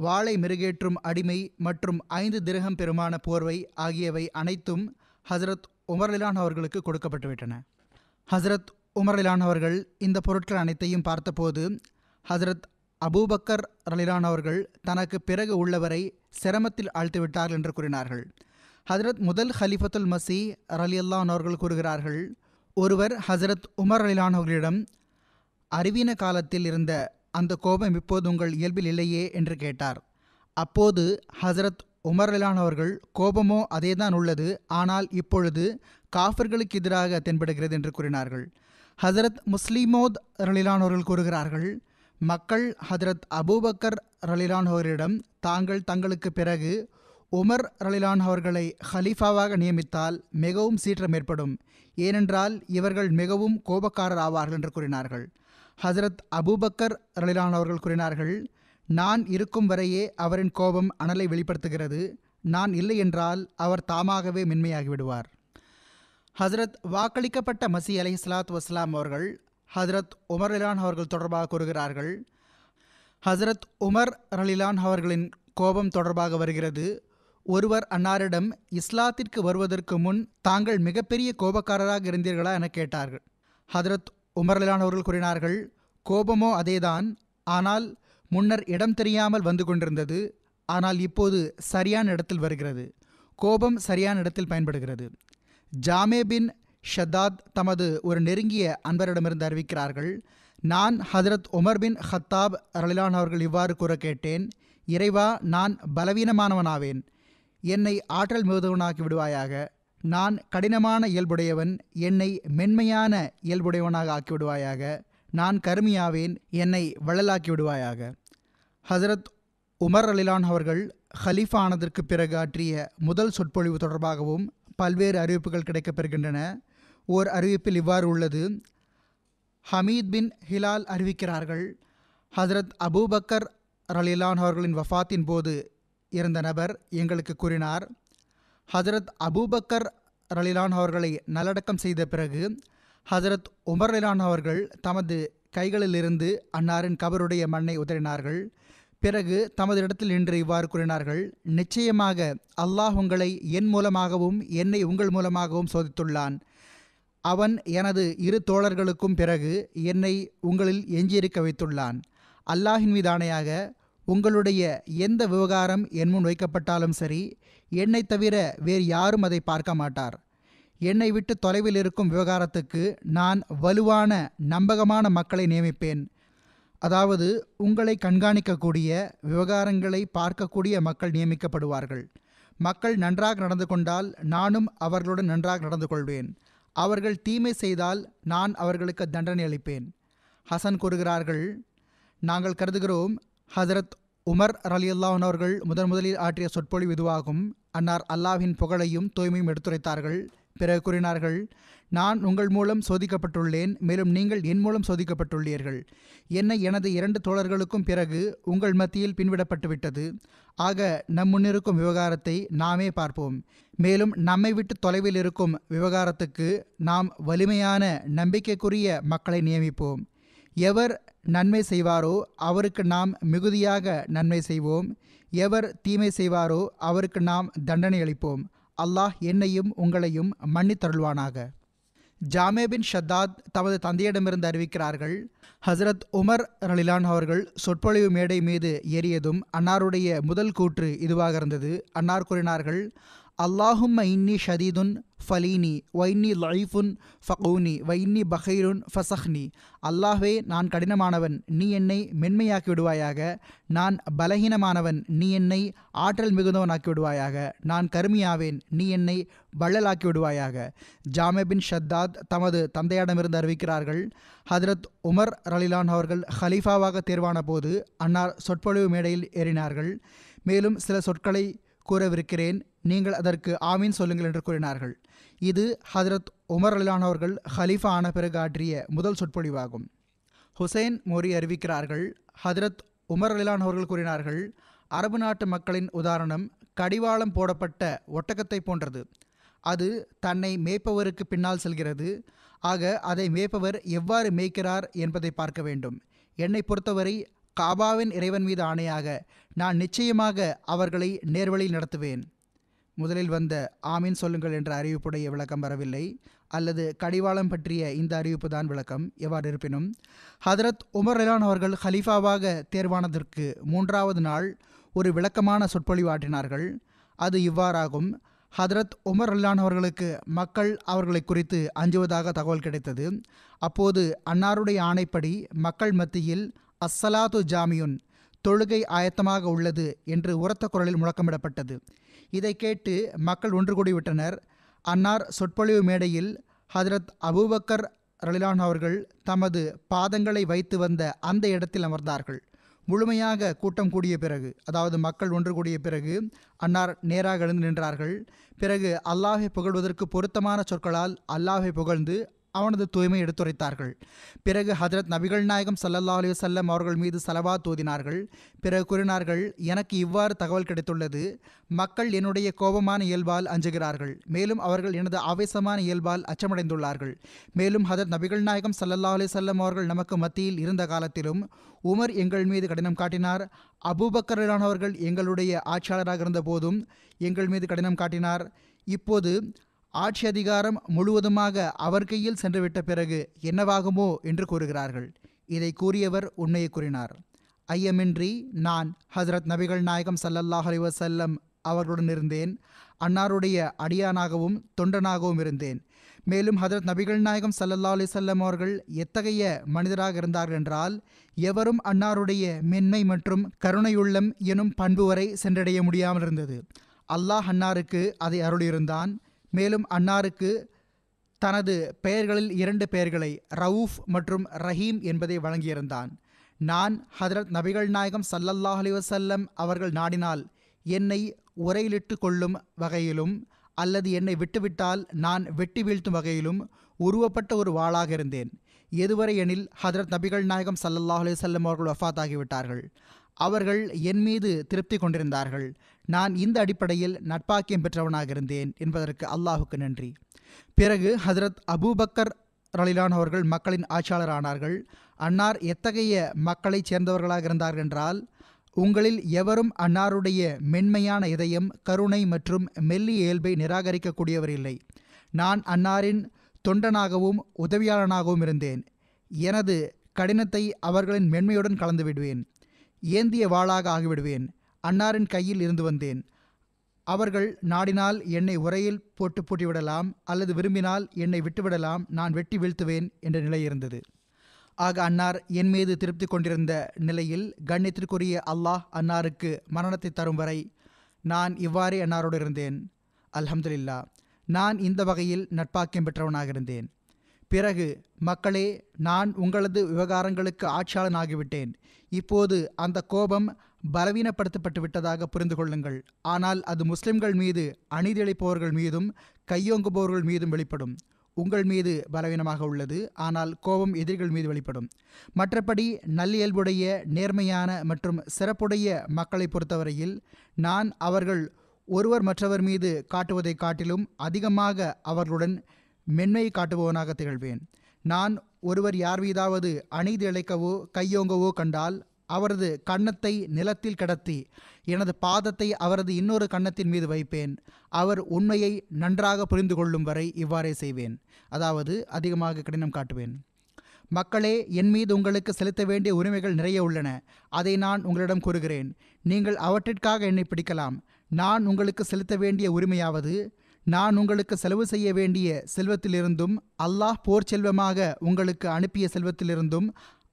Speaker 2: வாளை மெருகேற்றும் அடிமை மற்றும் ஐந்து திரகம் பெருமான போர்வை ஆகியவை அனைத்தும் ஹசரத் உமர்லிலான் அவர்களுக்கு கொடுக்கப்பட்டுவிட்டன ஹசரத் உமர்லிலான் அவர்கள் இந்த பொருட்கள் அனைத்தையும் பார்த்தபோது ஹசரத் அபூபக்கர் ரலிலான் அவர்கள் தனக்கு பிறகு உள்ளவரை சிரமத்தில் ஆழ்த்துவிட்டார்கள் என்று கூறினார்கள் ஹசரத் முதல் ஹலிஃபத்துல் மசி ரலியல்லான் அவர்கள் கூறுகிறார்கள் ஒருவர் ஹசரத் உமர் அலிலான் அவர்களிடம் அறிவீன காலத்தில் இருந்த அந்த கோபம் இப்போது உங்கள் இயல்பில் இல்லையே என்று கேட்டார் அப்போது ஹசரத் உமர் அலிலான் அவர்கள் கோபமோ அதேதான் உள்ளது ஆனால் இப்பொழுது காஃபர்களுக்கு எதிராக தென்படுகிறது என்று கூறினார்கள் ஹசரத் முஸ்லிமோத் ரலிலான் அவர்கள் கூறுகிறார்கள் மக்கள் ஹதரத் அபூபக்கர் ரலிலான் அவர்களிடம் தாங்கள் தங்களுக்கு பிறகு உமர் ரலிலான் அவர்களை ஹலீஃபாவாக நியமித்தால் மிகவும் சீற்றம் ஏற்படும் ஏனென்றால் இவர்கள் மிகவும் கோபக்காரர் ஆவார்கள் என்று கூறினார்கள் ஹசரத் அபூபக்கர் ரலிலான் அவர்கள் கூறினார்கள் நான் இருக்கும் வரையே அவரின் கோபம் அனலை வெளிப்படுத்துகிறது நான் இல்லை என்றால் அவர் தாமாகவே மென்மையாகி விடுவார் ஹசரத் வாக்களிக்கப்பட்ட மசி அலை சலாத் வஸ்லாம் அவர்கள் ஹசரத் உமர் அலிலான் அவர்கள் தொடர்பாக கூறுகிறார்கள் ஹசரத் உமர் ரலிலான் அவர்களின் கோபம் தொடர்பாக வருகிறது ஒருவர் அன்னாரிடம் இஸ்லாத்திற்கு வருவதற்கு முன் தாங்கள் மிகப்பெரிய கோபக்காரராக இருந்தீர்களா என கேட்டார்கள் ஹதரத் அவர்கள் கூறினார்கள் கோபமோ அதேதான் ஆனால் முன்னர் இடம் தெரியாமல் வந்து கொண்டிருந்தது ஆனால் இப்போது சரியான இடத்தில் வருகிறது கோபம் சரியான இடத்தில் பயன்படுகிறது ஜாமே பின் ஷதாத் தமது ஒரு நெருங்கிய அன்பரிடமிருந்து அறிவிக்கிறார்கள் நான் ஹதரத் உமர் பின் ஹத்தாப் ரலிலான் அவர்கள் இவ்வாறு கூற கேட்டேன் இறைவா நான் பலவீனமானவனாவேன் என்னை ஆற்றல் மிகுதவனாக்கி விடுவாயாக நான் கடினமான இயல்புடையவன் என்னை மென்மையான இயல்புடையவனாக ஆக்கி விடுவாயாக நான் கருமியாவேன் என்னை வள்ளலாக்கி விடுவாயாக ஹசரத் உமர் அலிலான் அவர்கள் ஹலீஃபா ஆனதற்கு பிறகு ஆற்றிய முதல் சொற்பொழிவு தொடர்பாகவும் பல்வேறு அறிவிப்புகள் கிடைக்கப்பெறுகின்றன ஓர் அறிவிப்பில் இவ்வாறு உள்ளது ஹமீத் பின் ஹிலால் அறிவிக்கிறார்கள் ஹசரத் அபூபக்கர் ரலிலான் அவர்களின் வஃபாத்தின் போது இருந்த நபர் எங்களுக்கு கூறினார் ஹஜரத் அபூபக்கர் ரலிலான் அவர்களை நல்லடக்கம் செய்த பிறகு ஹசரத் உமர் ரலிலான் அவர்கள் தமது கைகளிலிருந்து அன்னாரின் கபருடைய மண்ணை உதறினார்கள் பிறகு தமது இடத்தில் நின்று இவ்வாறு கூறினார்கள் நிச்சயமாக அல்லாஹ் உங்களை என் மூலமாகவும் என்னை உங்கள் மூலமாகவும் சோதித்துள்ளான் அவன் எனது இரு தோழர்களுக்கும் பிறகு என்னை உங்களில் எஞ்சியிருக்க வைத்துள்ளான் அல்லாஹின் மீதானையாக உங்களுடைய எந்த விவகாரம் என் முன் வைக்கப்பட்டாலும் சரி என்னை தவிர வேறு யாரும் அதை பார்க்க மாட்டார் என்னை விட்டு தொலைவில் இருக்கும் விவகாரத்துக்கு நான் வலுவான நம்பகமான மக்களை நியமிப்பேன் அதாவது உங்களை கண்காணிக்கக்கூடிய விவகாரங்களை பார்க்கக்கூடிய மக்கள் நியமிக்கப்படுவார்கள் மக்கள் நன்றாக நடந்து கொண்டால் நானும் அவர்களுடன் நன்றாக நடந்து கொள்வேன் அவர்கள் தீமை செய்தால் நான் அவர்களுக்கு தண்டனை அளிப்பேன் ஹசன் கூறுகிறார்கள் நாங்கள் கருதுகிறோம் ஹசரத் உமர் அலி அல்லாஹன் அவர்கள் முதன் முதலில் ஆற்றிய சொற்பொழிவு இதுவாகும் அன்னார் அல்லாஹின் புகழையும் தூய்மையும் எடுத்துரைத்தார்கள் பிறகு கூறினார்கள் நான் உங்கள் மூலம் சோதிக்கப்பட்டுள்ளேன் மேலும் நீங்கள் என் மூலம் சோதிக்கப்பட்டுள்ளீர்கள் என்னை எனது இரண்டு தோழர்களுக்கும் பிறகு உங்கள் மத்தியில் பின்விடப்பட்டுவிட்டது ஆக நம் முன்னிருக்கும் விவகாரத்தை நாமே பார்ப்போம் மேலும் நம்மை விட்டு தொலைவில் இருக்கும் விவகாரத்துக்கு நாம் வலிமையான நம்பிக்கைக்குரிய மக்களை நியமிப்போம் எவர் நன்மை செய்வாரோ அவருக்கு நாம் மிகுதியாக நன்மை செய்வோம் எவர் தீமை செய்வாரோ அவருக்கு நாம் தண்டனை அளிப்போம் அல்லாஹ் என்னையும் உங்களையும் மன்னித்தருள்வானாக ஜாமே பின் ஷத்தாத் தமது தந்தையிடமிருந்து அறிவிக்கிறார்கள் ஹசரத் உமர் ரலிலான் அவர்கள் சொற்பொழிவு மேடை மீது ஏறியதும் அன்னாருடைய முதல் கூற்று இதுவாக இருந்தது அன்னார் கூறினார்கள் அல்லாஹும் இன்னி ஷதீதுன் ஃபலீனி வைன்னி லயீஃபுன் ஃபகூனி வைன்னி பஹீருன் ஃபசஹ்னி அல்லாஹ்வே நான் கடினமானவன் நீ என்னை மென்மையாக்கி விடுவாயாக நான் பலஹீனமானவன் நீ என்னை ஆற்றல் மிகுந்தவனாக்கி விடுவாயாக நான் கருமியாவேன் நீ என்னை வள்ளலாக்கி விடுவாயாக ஜாமே பின் ஷத்தாத் தமது தந்தையிடமிருந்து அறிவிக்கிறார்கள் ஹதரத் உமர் ரலிலான் அவர்கள் ஹலீஃபாவாக தேர்வான போது அன்னார் சொற்பொழிவு மேடையில் ஏறினார்கள் மேலும் சில சொற்களை கூறவிருக்கிறேன் நீங்கள் அதற்கு ஆமீன் சொல்லுங்கள் என்று கூறினார்கள் இது ஹதரத் உமர் அவர்கள் ஹலீஃபா ஆன பிறகு ஆற்றிய முதல் சொற்பொழிவாகும் ஹுசைன் மோரி அறிவிக்கிறார்கள் ஹதரத் உமர் அவர்கள் கூறினார்கள் அரபு நாட்டு மக்களின் உதாரணம் கடிவாளம் போடப்பட்ட ஒட்டகத்தை போன்றது அது தன்னை மேய்ப்பவருக்கு பின்னால் செல்கிறது ஆக அதை மேய்ப்பவர் எவ்வாறு மேய்க்கிறார் என்பதை பார்க்க வேண்டும் என்னை பொறுத்தவரை காபாவின் இறைவன் மீது ஆணையாக நான் நிச்சயமாக அவர்களை நேர்வழியில் நடத்துவேன் முதலில் வந்த ஆமீன் சொல்லுங்கள் என்ற அறிவிப்புடைய விளக்கம் வரவில்லை அல்லது கடிவாளம் பற்றிய இந்த அறிவிப்பு தான் விளக்கம் எவ்வாறு இருப்பினும் ஹதரத் உமர் ரலான் அவர்கள் ஹலீஃபாவாக தேர்வானதற்கு மூன்றாவது நாள் ஒரு விளக்கமான சொற்பொழிவு ஆற்றினார்கள் அது இவ்வாறாகும் ஹதரத் உமர் அல்லான் அவர்களுக்கு மக்கள் அவர்களை குறித்து அஞ்சுவதாக தகவல் கிடைத்தது அப்போது அன்னாருடைய ஆணைப்படி மக்கள் மத்தியில் அஸ்ஸலாத்து ஜாமியுன் தொழுகை ஆயத்தமாக உள்ளது என்று உரத்த குரலில் முழக்கமிடப்பட்டது இதை கேட்டு மக்கள் ஒன்று கூடிவிட்டனர் அன்னார் சொற்பொழிவு மேடையில் ஹதரத் அபூபக்கர் ரலிலான் அவர்கள் தமது பாதங்களை வைத்து வந்த அந்த இடத்தில் அமர்ந்தார்கள் முழுமையாக கூட்டம் கூடிய பிறகு அதாவது மக்கள் ஒன்று கூடிய பிறகு அன்னார் நேராக எழுந்து நின்றார்கள் பிறகு அல்லாஹை புகழ்வதற்கு பொருத்தமான சொற்களால் அல்லாஹை புகழ்ந்து அவனது தூய்மை எடுத்துரைத்தார்கள் பிறகு ஹதரத் நபிகள் நாயகம் சல்லல்லா அலி வல்லம் அவர்கள் மீது சலவா தூதினார்கள் பிறகு கூறினார்கள் எனக்கு இவ்வாறு தகவல் கிடைத்துள்ளது மக்கள் என்னுடைய கோபமான இயல்பால் அஞ்சுகிறார்கள் மேலும் அவர்கள் எனது ஆவேசமான இயல்பால் அச்சமடைந்துள்ளார்கள் மேலும் ஹதரத் நபிகள் நாயகம் சல்லல்லா அலி சொல்லம் அவர்கள் நமக்கு மத்தியில் இருந்த காலத்திலும் உமர் எங்கள் மீது கடினம் காட்டினார் அபூபக்கரானவர்கள் எங்களுடைய ஆட்சியாளராக இருந்த போதும் எங்கள் மீது கடினம் காட்டினார் இப்போது ஆட்சி அதிகாரம் முழுவதுமாக அவர் கையில் சென்றுவிட்ட பிறகு என்னவாகுமோ என்று கூறுகிறார்கள் இதை கூறியவர் உண்மையை கூறினார் ஐயமின்றி நான் ஹசரத் நபிகள் நாயகம் சல்லல்லாஹ் அலிவசல்லம் அவர்களுடன் இருந்தேன் அன்னாருடைய அடியானாகவும் தொண்டனாகவும் இருந்தேன் மேலும் ஹதரத் நபிகள் நாயகம் சல்லல்லா அலிசல்லம் அவர்கள் எத்தகைய மனிதராக இருந்தார்கள் என்றால் எவரும் அன்னாருடைய மென்மை மற்றும் கருணையுள்ளம் எனும் பண்பு வரை சென்றடைய முடியாமல் இருந்தது அல்லாஹ் அன்னாருக்கு அதை அருளியிருந்தான் மேலும் அன்னாருக்கு தனது பெயர்களில் இரண்டு பெயர்களை ரவுஃப் மற்றும் ரஹீம் என்பதை வழங்கியிருந்தான் நான் ஹதரத் நபிகள் நாயகம் சல்லல்லாஹ் அலிவசல்லம் அவர்கள் நாடினால் என்னை உரையிலிட்டு கொள்ளும் வகையிலும் அல்லது என்னை விட்டுவிட்டால் நான் வெட்டி வீழ்த்தும் வகையிலும் உருவப்பட்ட ஒரு வாளாக இருந்தேன் எதுவரை எனில் ஹதரத் நபிகள் நாயகம் சல்லல்லாஹ் அலிவசல்லம் அவர்கள் வஃத் ஆகிவிட்டார்கள் அவர்கள் என் மீது திருப்தி கொண்டிருந்தார்கள் நான் இந்த அடிப்படையில் நட்பாக்கியம் பெற்றவனாக இருந்தேன் என்பதற்கு அல்லாஹுக்கு நன்றி பிறகு ஹசரத் அபூபக்கர் ரலிலான் அவர்கள் மக்களின் ஆட்சியாளரானார்கள் அன்னார் எத்தகைய மக்களைச் சேர்ந்தவர்களாக இருந்தார்கள் என்றால் உங்களில் எவரும் அன்னாருடைய மென்மையான இதயம் கருணை மற்றும் மெல்லி இயல்பை நிராகரிக்கக்கூடியவர் இல்லை நான் அன்னாரின் தொண்டனாகவும் உதவியாளனாகவும் இருந்தேன் எனது கடினத்தை அவர்களின் மென்மையுடன் கலந்து விடுவேன் ஏந்திய வாளாக ஆகிவிடுவேன் அன்னாரின் கையில் இருந்து வந்தேன் அவர்கள் நாடினால் என்னை உரையில் போட்டு பூட்டிவிடலாம் அல்லது விரும்பினால் என்னை விட்டுவிடலாம் நான் வெட்டி வீழ்த்துவேன் என்ற நிலை இருந்தது ஆக அன்னார் என் மீது திருப்தி கொண்டிருந்த நிலையில் கண்ணியத்திற்குரிய அல்லாஹ் அன்னாருக்கு மரணத்தை தரும் வரை நான் இவ்வாறே அன்னாரோடு இருந்தேன் அல்ஹம்துலில்லா நான் இந்த வகையில் நட்பாக்கியம் பெற்றவனாக இருந்தேன் பிறகு மக்களே நான் உங்களது விவகாரங்களுக்கு ஆட்சியாளனாகிவிட்டேன் இப்போது அந்த கோபம் பலவீனப்படுத்தப்பட்டு விட்டதாக புரிந்து கொள்ளுங்கள் ஆனால் அது முஸ்லிம்கள் மீது அநீதியளிப்பவர்கள் மீதும் கையோங்குபவர்கள் மீதும் வெளிப்படும் உங்கள் மீது பலவீனமாக உள்ளது ஆனால் கோபம் எதிரிகள் மீது வெளிப்படும் மற்றபடி நல்லியல்புடைய நேர்மையான மற்றும் சிறப்புடைய மக்களை பொறுத்தவரையில் நான் அவர்கள் ஒருவர் மற்றவர் மீது காட்டுவதை காட்டிலும் அதிகமாக அவர்களுடன் மென்மையை காட்டுபவனாக திகழ்வேன் நான் ஒருவர் யார் மீதாவது அநீதி இழைக்கவோ கையோங்கவோ கண்டால் அவரது கன்னத்தை நிலத்தில் கடத்தி எனது பாதத்தை அவரது இன்னொரு கன்னத்தின் மீது வைப்பேன் அவர் உண்மையை நன்றாக புரிந்து கொள்ளும் வரை இவ்வாறே செய்வேன் அதாவது அதிகமாக கடினம் காட்டுவேன் மக்களே என் மீது உங்களுக்கு செலுத்த வேண்டிய உரிமைகள் நிறைய உள்ளன அதை நான் உங்களிடம் கூறுகிறேன் நீங்கள் அவற்றிற்காக என்னை பிடிக்கலாம் நான் உங்களுக்கு செலுத்த வேண்டிய உரிமையாவது நான் உங்களுக்கு செலவு செய்ய வேண்டிய செல்வத்திலிருந்தும் அல்லாஹ் போர் செல்வமாக உங்களுக்கு அனுப்பிய செல்வத்திலிருந்தும்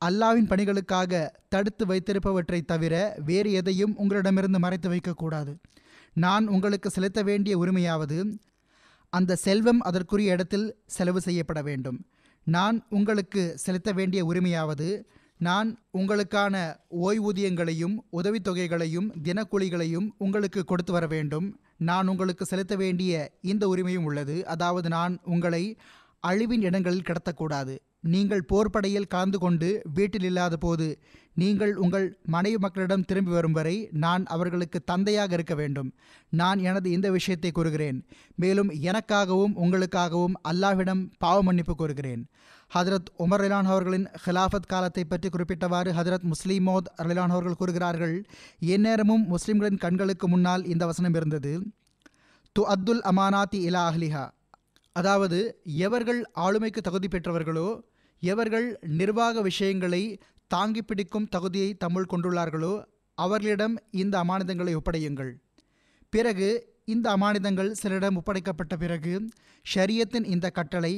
Speaker 2: அல்லாவின் பணிகளுக்காக தடுத்து வைத்திருப்பவற்றை தவிர வேறு எதையும் உங்களிடமிருந்து மறைத்து வைக்கக்கூடாது நான் உங்களுக்கு செலுத்த வேண்டிய உரிமையாவது அந்த செல்வம் அதற்குரிய இடத்தில் செலவு செய்யப்பட வேண்டும் நான் உங்களுக்கு செலுத்த வேண்டிய உரிமையாவது நான் உங்களுக்கான ஓய்வூதியங்களையும் உதவித்தொகைகளையும் தினக்கூலிகளையும் உங்களுக்கு கொடுத்து வர வேண்டும் நான் உங்களுக்கு செலுத்த வேண்டிய இந்த உரிமையும் உள்ளது அதாவது நான் உங்களை அழிவின் இடங்களில் கடத்தக்கூடாது நீங்கள் போர்ப்படையில் கலந்து கொண்டு வீட்டில் இல்லாத போது நீங்கள் உங்கள் மனைவி மக்களிடம் திரும்பி வரும் வரை நான் அவர்களுக்கு தந்தையாக இருக்க வேண்டும் நான் எனது இந்த விஷயத்தை கூறுகிறேன் மேலும் எனக்காகவும் உங்களுக்காகவும் அல்லாஹ்விடம் பாவ மன்னிப்பு கூறுகிறேன் ஹதரத் உமர் ரிலான் அவர்களின் ஹிலாஃபத் காலத்தை பற்றி குறிப்பிட்டவாறு ஹதரத் முஸ்லீம் மோத் ரிலான் அவர்கள் கூறுகிறார்கள் எந்நேரமும் முஸ்லிம்களின் கண்களுக்கு முன்னால் இந்த வசனம் இருந்தது து அப்துல் அமானாத்தி இலா அஹ்லிஹா அதாவது எவர்கள் ஆளுமைக்கு தகுதி பெற்றவர்களோ எவர்கள் நிர்வாக விஷயங்களை தாங்கி பிடிக்கும் தகுதியை தமிழ் கொண்டுள்ளார்களோ அவர்களிடம் இந்த அமானிதங்களை ஒப்படையுங்கள் பிறகு இந்த அமானிதங்கள் சிலரிடம் ஒப்படைக்கப்பட்ட பிறகு ஷரியத்தின் இந்த கட்டளை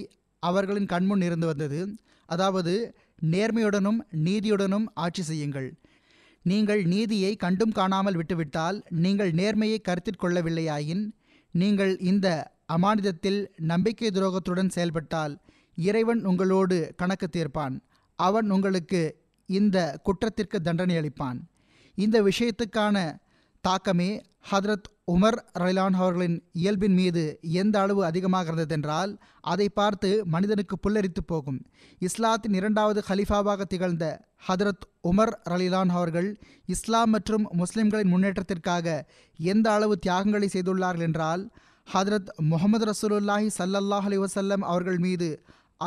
Speaker 2: அவர்களின் கண்முன் இருந்து வந்தது அதாவது நேர்மையுடனும் நீதியுடனும் ஆட்சி செய்யுங்கள் நீங்கள் நீதியை கண்டும் காணாமல் விட்டுவிட்டால் நீங்கள் நேர்மையை கருத்தில் கொள்ளவில்லையாயின் நீங்கள் இந்த அமானிதத்தில் நம்பிக்கை துரோகத்துடன் செயல்பட்டால் இறைவன் உங்களோடு கணக்கு தீர்ப்பான் அவன் உங்களுக்கு இந்த குற்றத்திற்கு தண்டனை அளிப்பான் இந்த விஷயத்துக்கான தாக்கமே ஹதரத் உமர் ரலிலான் அவர்களின் இயல்பின் மீது எந்த அளவு அதிகமாக இருந்ததென்றால் அதை பார்த்து மனிதனுக்கு புல்லரித்து போகும் இஸ்லாத்தின் இரண்டாவது ஹலிஃபாவாக திகழ்ந்த ஹதரத் உமர் ரலிலான் அவர்கள் இஸ்லாம் மற்றும் முஸ்லிம்களின் முன்னேற்றத்திற்காக எந்த அளவு தியாகங்களை செய்துள்ளார்கள் என்றால் ஹதரத் முகமது ரசூலுல்லாஹி சல்லல்லாஹ் அலி வசல்லம் அவர்கள் மீது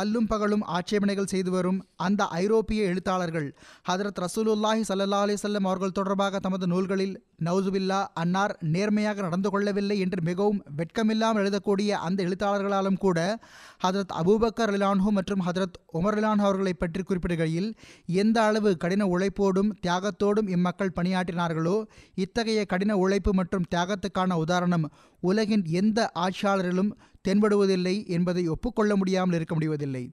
Speaker 2: அல்லும் பகலும் ஆட்சேபனைகள் செய்து வரும் அந்த ஐரோப்பிய எழுத்தாளர்கள் ஹதரத் ரசூலுல்லாஹி சல்லா அலிசல்லம் அவர்கள் தொடர்பாக தமது நூல்களில் நவுசுபில்லா அன்னார் நேர்மையாக நடந்து கொள்ளவில்லை என்று மிகவும் வெட்கமில்லாமல் எழுதக்கூடிய அந்த எழுத்தாளர்களாலும் கூட ஹதரத் அபூபக்கர் அலிலான்ஹூ மற்றும் ஹதரத் உமர் ரிலான் அவர்களை பற்றி குறிப்பிடுகையில் எந்த அளவு கடின உழைப்போடும் தியாகத்தோடும் இம்மக்கள் பணியாற்றினார்களோ இத்தகைய கடின உழைப்பு மற்றும் தியாகத்துக்கான உதாரணம் உலகின் எந்த ஆட்சியாளரிலும் தென்படுவதில்லை என்பதை ஒப்புக்கொள்ள முடியாமல் இருக்க முடிவதில்லை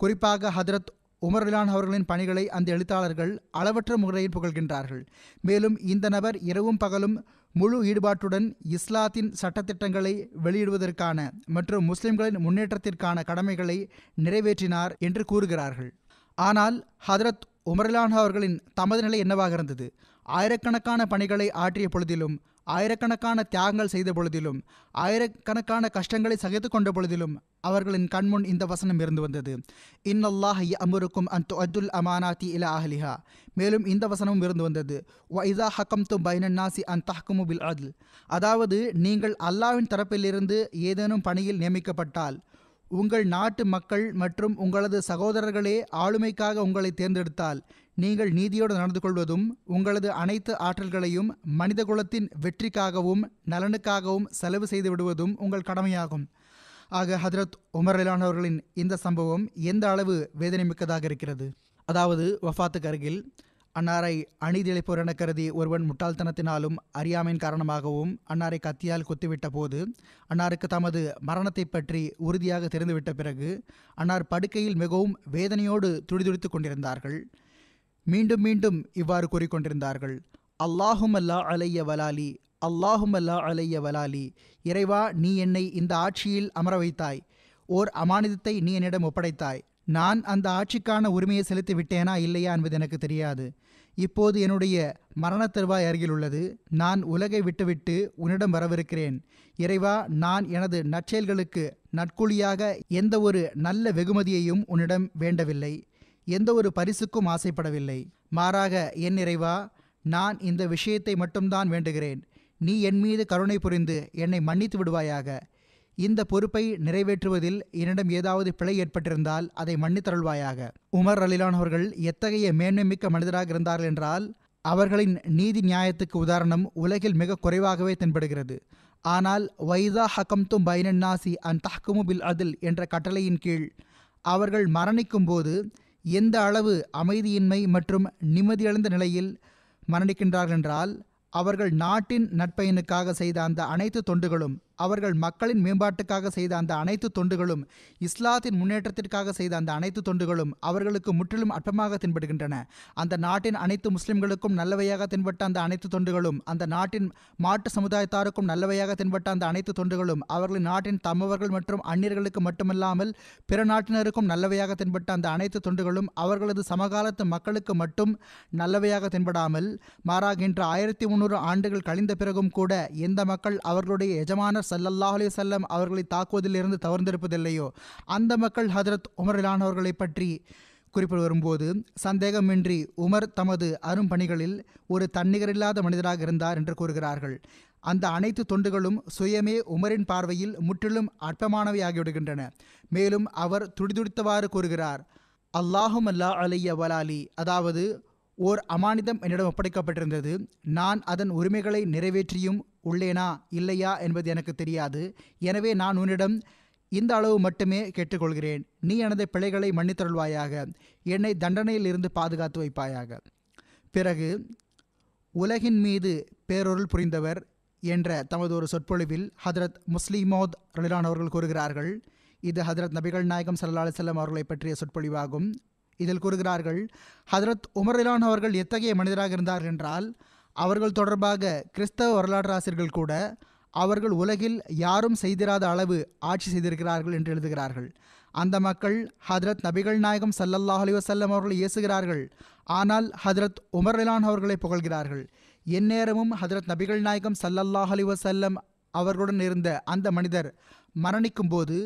Speaker 2: குறிப்பாக ஹதரத் உமர்லான் அவர்களின் பணிகளை அந்த எழுத்தாளர்கள் அளவற்ற முறையில் புகழ்கின்றார்கள் மேலும் இந்த நபர் இரவும் பகலும் முழு ஈடுபாட்டுடன் இஸ்லாத்தின் சட்டத்திட்டங்களை வெளியிடுவதற்கான மற்றும் முஸ்லிம்களின் முன்னேற்றத்திற்கான கடமைகளை நிறைவேற்றினார் என்று கூறுகிறார்கள் ஆனால் ஹதரத் உமர்லான் அவர்களின் தமது நிலை என்னவாக இருந்தது ஆயிரக்கணக்கான பணிகளை ஆற்றிய பொழுதிலும் ஆயிரக்கணக்கான தியாகங்கள் செய்த பொழுதிலும் ஆயிரக்கணக்கான கஷ்டங்களை சகித்து கொண்ட பொழுதிலும் அவர்களின் கண்முன் இந்த வசனம் இருந்து வந்தது இன்னல்லாஹ் அமுருக்கும் அன் அப்துல் அமானாத்தி இல அஹ்லிஹா மேலும் இந்த வசனமும் இருந்து வந்தது வ இதா ஹக்கம் து பைனன்னாசி அன் தஹ்குமு பில் அத்ல் அதாவது நீங்கள் அல்லாவின் தரப்பிலிருந்து ஏதேனும் பணியில் நியமிக்கப்பட்டால் உங்கள் நாட்டு மக்கள் மற்றும் உங்களது சகோதரர்களே ஆளுமைக்காக உங்களை தேர்ந்தெடுத்தால் நீங்கள் நீதியோடு நடந்து கொள்வதும் உங்களது அனைத்து ஆற்றல்களையும் மனித குலத்தின் வெற்றிக்காகவும் நலனுக்காகவும் செலவு செய்து விடுவதும் உங்கள் கடமையாகும் ஆக ஹதரத் உமரிலானவர்களின் இந்த சம்பவம் எந்த அளவு வேதனை மிக்கதாக இருக்கிறது அதாவது வஃபாத்துக்கு அருகில் அன்னாரை அணிதிழைப்போர் என கருதி ஒருவன் முட்டாள்தனத்தினாலும் அறியாமையின் காரணமாகவும் அன்னாரை கத்தியால் குத்திவிட்ட போது அன்னாருக்கு தமது மரணத்தை பற்றி உறுதியாக தெரிந்துவிட்ட பிறகு அன்னார் படுக்கையில் மிகவும் வேதனையோடு துடிதுடித்து கொண்டிருந்தார்கள் மீண்டும் மீண்டும் இவ்வாறு கூறிக்கொண்டிருந்தார்கள் அல்லாஹும் அல்லா அலைய வலாலி அல்லாஹும் அல்லா அலைய வலாலி இறைவா நீ என்னை இந்த ஆட்சியில் அமர வைத்தாய் ஓர் அமானிதத்தை நீ என்னிடம் ஒப்படைத்தாய் நான் அந்த ஆட்சிக்கான உரிமையை செலுத்தி விட்டேனா இல்லையா என்பது எனக்கு தெரியாது இப்போது என்னுடைய மரணத் தருவாய் அருகில் உள்ளது நான் உலகை விட்டுவிட்டு உன்னிடம் வரவிருக்கிறேன் இறைவா நான் எனது நற்செயல்களுக்கு நட்கூலியாக எந்த ஒரு நல்ல வெகுமதியையும் உன்னிடம் வேண்டவில்லை எந்த ஒரு பரிசுக்கும் ஆசைப்படவில்லை மாறாக என் நிறைவா நான் இந்த விஷயத்தை மட்டும்தான் வேண்டுகிறேன் நீ என் மீது கருணை புரிந்து என்னை மன்னித்து விடுவாயாக இந்த பொறுப்பை நிறைவேற்றுவதில் என்னிடம் ஏதாவது பிழை ஏற்பட்டிருந்தால் அதை மன்னித்தருள்வாயாக உமர் அலிலான் அவர்கள் எத்தகைய மேன்மைமிக்க மனிதராக இருந்தார்கள் என்றால் அவர்களின் நீதி நியாயத்துக்கு உதாரணம் உலகில் மிக குறைவாகவே தென்படுகிறது ஆனால் வைதா ஹக்கம்தும் பைனன் நாசி அன் தஹ்குமு பில் அதில் என்ற கட்டளையின் கீழ் அவர்கள் மரணிக்கும் போது எந்த அளவு அமைதியின்மை மற்றும் நிம்மதியடைந்த நிலையில் மரணிக்கின்றார்கள் என்றால் அவர்கள் நாட்டின் நட்பயனுக்காக செய்த அந்த அனைத்து தொண்டுகளும் அவர்கள் மக்களின் மேம்பாட்டுக்காக செய்த அந்த அனைத்து தொண்டுகளும் இஸ்லாத்தின் முன்னேற்றத்திற்காக செய்த அந்த அனைத்து தொண்டுகளும் அவர்களுக்கு முற்றிலும் அற்பமாக தென்படுகின்றன அந்த நாட்டின் அனைத்து முஸ்லிம்களுக்கும் நல்லவையாக தென்பட்ட அந்த அனைத்து தொண்டுகளும் அந்த நாட்டின் மாட்டு சமுதாயத்தாருக்கும் நல்லவையாக தென்பட்ட அந்த அனைத்து தொண்டுகளும் அவர்களின் நாட்டின் தம்மவர்கள் மற்றும் அந்நியர்களுக்கு மட்டுமல்லாமல் பிற நாட்டினருக்கும் நல்லவையாக தென்பட்ட அந்த அனைத்து தொண்டுகளும் அவர்களது சமகாலத்து மக்களுக்கு மட்டும் நல்லவையாக தென்படாமல் மாறாகின்ற ஆயிரத்தி முந்நூறு ஆண்டுகள் கழிந்த பிறகும் கூட எந்த மக்கள் அவர்களுடைய எஜமான பெருமானார் சல்லல்லாஹ் அலி சல்லம் அவர்களை தாக்குவதிலிருந்து தவிர்த்திருப்பதில்லையோ அந்த மக்கள் ஹதரத் அவர்களை பற்றி குறிப்பிட வரும்போது சந்தேகமின்றி உமர் தமது அரும் பணிகளில் ஒரு தன்னிகரில்லாத மனிதராக இருந்தார் என்று கூறுகிறார்கள் அந்த அனைத்து தொண்டுகளும் சுயமே உமரின் பார்வையில் முற்றிலும் அற்பமானவை ஆகிவிடுகின்றன மேலும் அவர் துடிதுடித்தவாறு கூறுகிறார் அல்லாஹும் அல்லா அலைய வலாலி அதாவது ஓர் அமானிதம் என்னிடம் ஒப்படைக்கப்பட்டிருந்தது நான் அதன் உரிமைகளை நிறைவேற்றியும் உள்ளேனா இல்லையா என்பது எனக்கு தெரியாது எனவே நான் உன்னிடம் இந்த அளவு மட்டுமே கேட்டுக்கொள்கிறேன் நீ எனது பிழைகளை மன்னித்தருள்வாயாக என்னை தண்டனையில் இருந்து பாதுகாத்து வைப்பாயாக பிறகு உலகின் மீது பேரொருள் புரிந்தவர் என்ற தமது ஒரு சொற்பொழிவில் ஹதரத் முஸ்லிமோத் ரலிலான் அவர்கள் கூறுகிறார்கள் இது ஹதரத் நபிகள் நாயகம் சல்லா செல்லம் அவர்களை பற்றிய சொற்பொழிவாகும் இதில் கூறுகிறார்கள் ஹதரத் உமர் ரிலான் அவர்கள் எத்தகைய மனிதராக இருந்தார் என்றால் அவர்கள் தொடர்பாக கிறிஸ்தவ வரலாற்று ஆசிரியர்கள் கூட அவர்கள் உலகில் யாரும் செய்திராத அளவு ஆட்சி செய்திருக்கிறார்கள் என்று எழுதுகிறார்கள் அந்த மக்கள் ஹதரத் நபிகள் நாயகம் சல்லல்லா அலி வசல்லம் அவர்களை இயேசுகிறார்கள் ஆனால் ஹதரத் உமர்லான் அவர்களை புகழ்கிறார்கள் எந்நேரமும் ஹதரத் நபிகள் நாயகம் சல்லல்லாஹ் அலி வசல்லம் அவர்களுடன் இருந்த அந்த மனிதர் மரணிக்கும்போது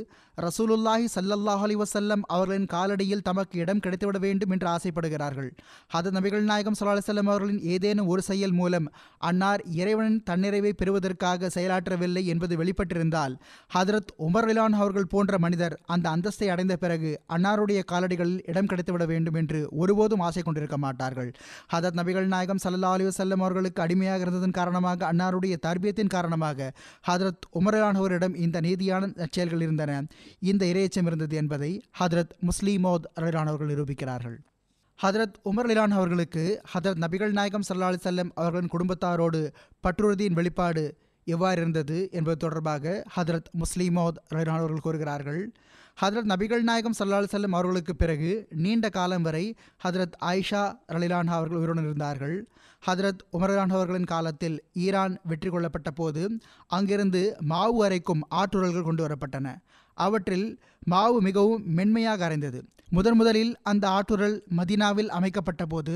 Speaker 2: ரசூலுல்லாஹி சல்லல்லாஹ் அலி வசல்லம் அவர்களின் காலடியில் தமக்கு இடம் கிடைத்துவிட வேண்டும் என்று ஆசைப்படுகிறார்கள் ஹத நபிகள் நாயகம் சல்லா செல்லம் அவர்களின் ஏதேனும் ஒரு செயல் மூலம் அன்னார் இறைவனின் தன்னிறைவை பெறுவதற்காக செயலாற்றவில்லை என்பது வெளிப்பட்டிருந்தால் ஹதரத் உமர் ரிலான் அவர்கள் போன்ற மனிதர் அந்த அந்தஸ்தை அடைந்த பிறகு அன்னாருடைய காலடிகளில் இடம் கிடைத்துவிட வேண்டும் என்று ஒருபோதும் ஆசை கொண்டிருக்க மாட்டார்கள் ஹதரத் நபிகள் நாயகம் சல்லா அலி வசல்லம் அவர்களுக்கு அடிமையாக இருந்ததன் காரணமாக அன்னாருடைய தர்பியத்தின் காரணமாக ஹதரத் உமர் அவரிடம் இந்த நீதியான செயல்கள் இருந்தன இந்த இரையச்சம் இருந்தது என்பதை ஹதரத் முஸ்லிமோத் அலிலான் அவர்கள் நிரூபிக்கிறார்கள் ஹதரத் உமர் அலிலான் அவர்களுக்கு ஹதரத் நபிகள் நாயகம் சல்லா அலி செல்லம் அவர்களின் குடும்பத்தாரோடு பற்றுறுதியின் வெளிப்பாடு எவ்வாறு இருந்தது என்பது தொடர்பாக ஹதரத் முஸ்லிமோத் அலிலான் அவர்கள் கூறுகிறார்கள் ஹதரத் நபிகள் நாயகம் சல்லா அலி செல்லம் அவர்களுக்கு பிறகு நீண்ட காலம் வரை ஹதரத் ஆயிஷா ரலிலான் அவர்கள் உயிருடன் இருந்தார்கள் ஹதரத் உமரான் அவர்களின் காலத்தில் ஈரான் வெற்றி கொள்ளப்பட்ட போது அங்கிருந்து மாவு அரைக்கும் ஆற்றுரல்கள் கொண்டு வரப்பட்டன அவற்றில் மாவு மிகவும் மென்மையாக அரைந்தது முதன் முதலில் அந்த ஆற்றுரல் மதினாவில் அமைக்கப்பட்ட போது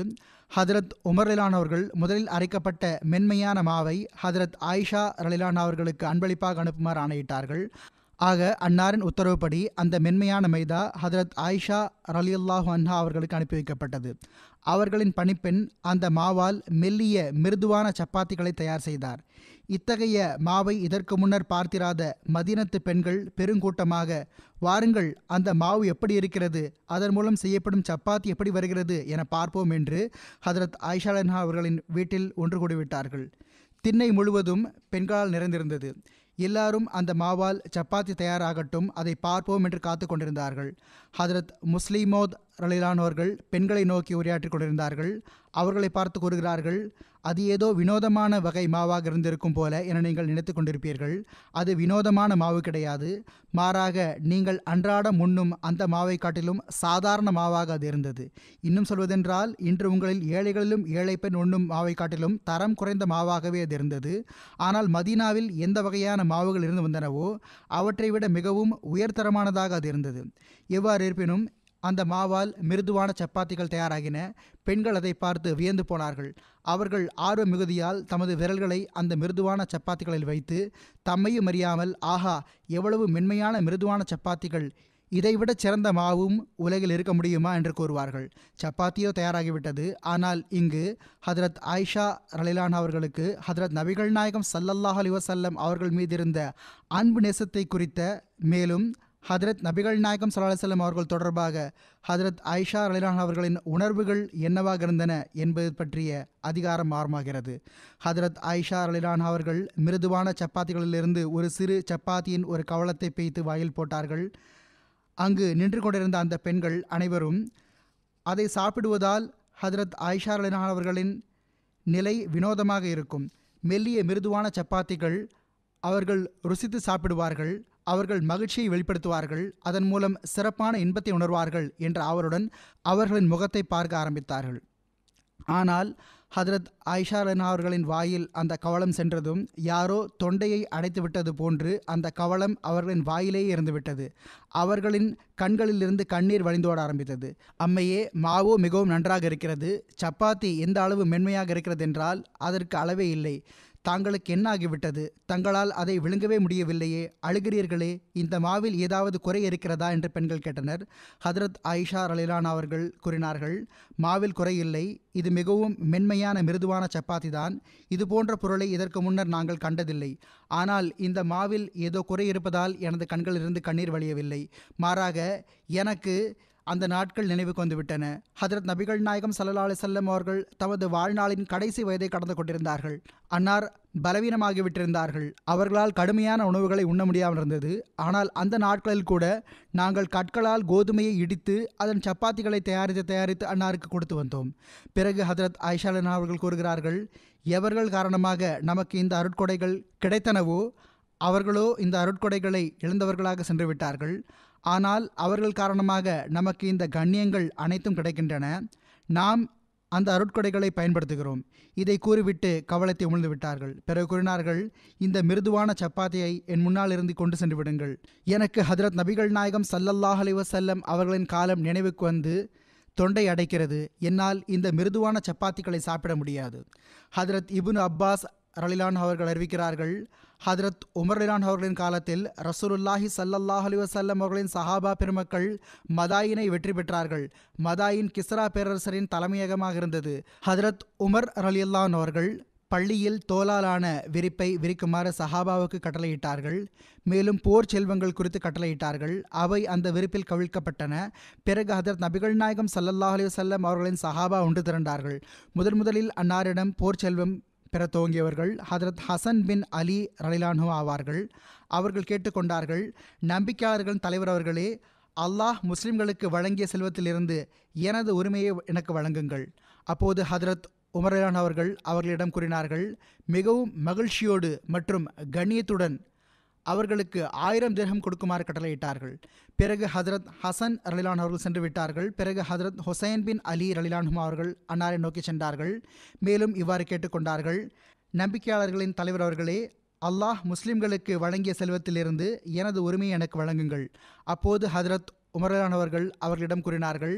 Speaker 2: ஹதரத் உமர் அவர்கள் முதலில் அரைக்கப்பட்ட மென்மையான மாவை ஹதரத் ஆயிஷா அவர்களுக்கு அன்பளிப்பாக அனுப்புமாறு ஆணையிட்டார்கள் ஆக அன்னாரின் உத்தரவுப்படி அந்த மென்மையான மைதா ஹதரத் ஆயிஷா ரலியுல்லாஹு அன்ஹா அவர்களுக்கு அனுப்பி வைக்கப்பட்டது அவர்களின் பணிப்பெண் அந்த மாவால் மெல்லிய மிருதுவான சப்பாத்திகளை தயார் செய்தார் இத்தகைய மாவை இதற்கு முன்னர் பார்த்திராத மதினத்து பெண்கள் பெருங்கூட்டமாக வாருங்கள் அந்த மாவு எப்படி இருக்கிறது அதன் மூலம் செய்யப்படும் சப்பாத்தி எப்படி வருகிறது என பார்ப்போம் என்று ஹதரத் ஆயிஷாலன்ஹா அவர்களின் வீட்டில் ஒன்று கூடிவிட்டார்கள் திண்ணை முழுவதும் பெண்களால் நிறைந்திருந்தது எல்லாரும் அந்த மாவால் சப்பாத்தி தயாராகட்டும் அதை பார்ப்போம் என்று காத்து கொண்டிருந்தார்கள் ஹதரத் முஸ்லிமோத் ரலிலானோர்கள் பெண்களை நோக்கி உரையாற்றிக் கொண்டிருந்தார்கள் அவர்களை பார்த்து கூறுகிறார்கள் அது ஏதோ வினோதமான வகை மாவாக இருந்திருக்கும் போல என நீங்கள் நினைத்து கொண்டிருப்பீர்கள் அது வினோதமான மாவு கிடையாது மாறாக நீங்கள் அன்றாடம் உண்ணும் அந்த மாவை காட்டிலும் சாதாரண மாவாக அது இருந்தது இன்னும் சொல்வதென்றால் இன்று உங்களில் ஏழைகளிலும் ஏழை பெண் உண்ணும் மாவை காட்டிலும் தரம் குறைந்த மாவாகவே அது இருந்தது ஆனால் மதீனாவில் எந்த வகையான மாவுகள் இருந்து வந்தனவோ அவற்றை விட மிகவும் உயர்தரமானதாக அது இருந்தது எவ்வாறு எவ்வாறு இருப்பினும் அந்த மாவால் மிருதுவான சப்பாத்திகள் தயாராகின பெண்கள் அதை பார்த்து வியந்து போனார்கள் அவர்கள் ஆர்வ மிகுதியால் தமது விரல்களை அந்த மிருதுவான சப்பாத்திகளில் வைத்து தம்மையும் அறியாமல் ஆஹா எவ்வளவு மென்மையான மிருதுவான சப்பாத்திகள் இதைவிட சிறந்த மாவும் உலகில் இருக்க முடியுமா என்று கூறுவார்கள் சப்பாத்தியோ தயாராகிவிட்டது ஆனால் இங்கு ஹதரத் ஆயிஷா ரலிலான் அவர்களுக்கு ஹதரத் நபிகள் நாயகம் சல்லல்லாஹ் அலி வசல்லம் அவர்கள் மீதிருந்த அன்பு நேசத்தை குறித்த மேலும் ஹதரத் நபிகள் நாயகம் செல்லம் அவர்கள் தொடர்பாக ஹதரத் ஐஷா அலிலான் அவர்களின் உணர்வுகள் என்னவாக இருந்தன என்பது பற்றிய அதிகாரம் மாறமாகிறது ஹதரத் ஐஷா அலிலான் அவர்கள் மிருதுவான சப்பாத்திகளிலிருந்து ஒரு சிறு சப்பாத்தியின் ஒரு கவளத்தை பேய்த்து வாயில் போட்டார்கள் அங்கு நின்று கொண்டிருந்த அந்த பெண்கள் அனைவரும் அதை சாப்பிடுவதால் ஹதரத் ஐஷா அலிலான் அவர்களின் நிலை வினோதமாக இருக்கும் மெல்லிய மிருதுவான சப்பாத்திகள் அவர்கள் ருசித்து சாப்பிடுவார்கள் அவர்கள் மகிழ்ச்சியை வெளிப்படுத்துவார்கள் அதன் மூலம் சிறப்பான இன்பத்தை உணர்வார்கள் என்ற அவருடன் அவர்களின் முகத்தை பார்க்க ஆரம்பித்தார்கள் ஆனால் ஹதரத் ஐஷாரனா அவர்களின் வாயில் அந்த கவலம் சென்றதும் யாரோ தொண்டையை அடைத்து விட்டது போன்று அந்த கவலம் அவர்களின் வாயிலேயே இருந்துவிட்டது அவர்களின் கண்களிலிருந்து கண்ணீர் வழிந்தோட ஆரம்பித்தது அம்மையே மாவோ மிகவும் நன்றாக இருக்கிறது சப்பாத்தி எந்த அளவு மென்மையாக இருக்கிறது என்றால் அதற்கு அளவே இல்லை தாங்களுக்கு என்ன ஆகிவிட்டது தங்களால் அதை விழுங்கவே முடியவில்லையே அழுகிறீர்களே இந்த மாவில் ஏதாவது குறை இருக்கிறதா என்று பெண்கள் கேட்டனர் ஹதரத் ஆயிஷா ரலிலான் அவர்கள் கூறினார்கள் மாவில் குறை இல்லை இது மிகவும் மென்மையான மிருதுவான சப்பாத்தி தான் இது போன்ற பொருளை இதற்கு முன்னர் நாங்கள் கண்டதில்லை ஆனால் இந்த மாவில் ஏதோ குறை இருப்பதால் எனது கண்களிலிருந்து கண்ணீர் வழியவில்லை மாறாக எனக்கு அந்த நாட்கள் நினைவு வந்துவிட்டன ஹதரத் நபிகள் நாயகம் சல்லா அலி செல்லம் அவர்கள் தமது வாழ்நாளின் கடைசி வயதை கடந்து கொண்டிருந்தார்கள் அன்னார் பலவீனமாகிவிட்டிருந்தார்கள் அவர்களால் கடுமையான உணவுகளை உண்ண முடியாமல் இருந்தது ஆனால் அந்த நாட்களில் கூட நாங்கள் கற்களால் கோதுமையை இடித்து அதன் சப்பாத்திகளை தயாரித்து தயாரித்து அன்னாருக்கு கொடுத்து வந்தோம் பிறகு ஹதரத் ஆயிஷாலன் அவர்கள் கூறுகிறார்கள் எவர்கள் காரணமாக நமக்கு இந்த அருட்கொடைகள் கிடைத்தனவோ அவர்களோ இந்த அருட்கொடைகளை இழந்தவர்களாக சென்று விட்டார்கள் ஆனால் அவர்கள் காரணமாக நமக்கு இந்த கண்ணியங்கள் அனைத்தும் கிடைக்கின்றன நாம் அந்த அருட்கொடைகளை பயன்படுத்துகிறோம் இதை கூறிவிட்டு கவலத்தை உமிழ்ந்து விட்டார்கள் பிறகு கூறினார்கள் இந்த மிருதுவான சப்பாத்தியை என் முன்னால் இருந்து கொண்டு சென்று விடுங்கள் எனக்கு ஹதரத் நபிகள் நாயகம் சல்லல்லாஹ் அலிவசல்லம் அவர்களின் காலம் நினைவுக்கு வந்து தொண்டை அடைக்கிறது என்னால் இந்த மிருதுவான சப்பாத்திகளை சாப்பிட முடியாது ஹதரத் இபுன் அப்பாஸ் ரலிலான் அவர்கள் அறிவிக்கிறார்கள் ஹதரத் உமர்லான் அவர்களின் காலத்தில் ரசூலுல்லாஹி சல்லல்லாஹ் அலி வசல்லம் அவர்களின் சஹாபா பெருமக்கள் மதாயினை வெற்றி பெற்றார்கள் மதாயின் கிஸ்ரா பேரரசரின் தலைமையகமாக இருந்தது ஹதரத் உமர் அலியல்லான் அவர்கள் பள்ளியில் தோலாலான விரிப்பை விரிக்குமாறு சஹாபாவுக்கு கட்டளையிட்டார்கள் மேலும் போர் செல்வங்கள் குறித்து கட்டளையிட்டார்கள் அவை அந்த விரிப்பில் கவிழ்க்கப்பட்டன பிறகு ஹதரத் நபிகள் நாயகம் சல்லல்லாஹ் அலி வல்லம் அவர்களின் சஹாபா ஒன்று திரண்டார்கள் முதன் முதலில் அன்னாரிடம் போர் செல்வம் பெற துவங்கியவர்கள் ஹதரத் ஹசன் பின் அலி ரலிலானு ஆவார்கள் அவர்கள் கேட்டுக்கொண்டார்கள் நம்பிக்கையாளர்களின் தலைவர் அவர்களே அல்லாஹ் முஸ்லிம்களுக்கு வழங்கிய செல்வத்திலிருந்து எனது உரிமையை எனக்கு வழங்குங்கள் அப்போது ஹதரத் உமரலான் அவர்கள் அவர்களிடம் கூறினார்கள் மிகவும் மகிழ்ச்சியோடு மற்றும் கண்ணியத்துடன் அவர்களுக்கு ஆயிரம் திரகம் கொடுக்குமாறு கட்டளையிட்டார்கள் பிறகு ஹதரத் ஹசன் ரலிலான் அவர்கள் சென்று விட்டார்கள் பிறகு ஹதரத் ஹுசைன் பின் அலி ரலிலான் அவர்கள் அன்னாரை நோக்கி சென்றார்கள் மேலும் இவ்வாறு கேட்டுக்கொண்டார்கள் நம்பிக்கையாளர்களின் தலைவர் அவர்களே அல்லாஹ் முஸ்லிம்களுக்கு வழங்கிய செல்வத்திலிருந்து எனது உரிமையை எனக்கு வழங்குங்கள் அப்போது ஹதரத் உமரலானவர்கள் அவர்களிடம் கூறினார்கள்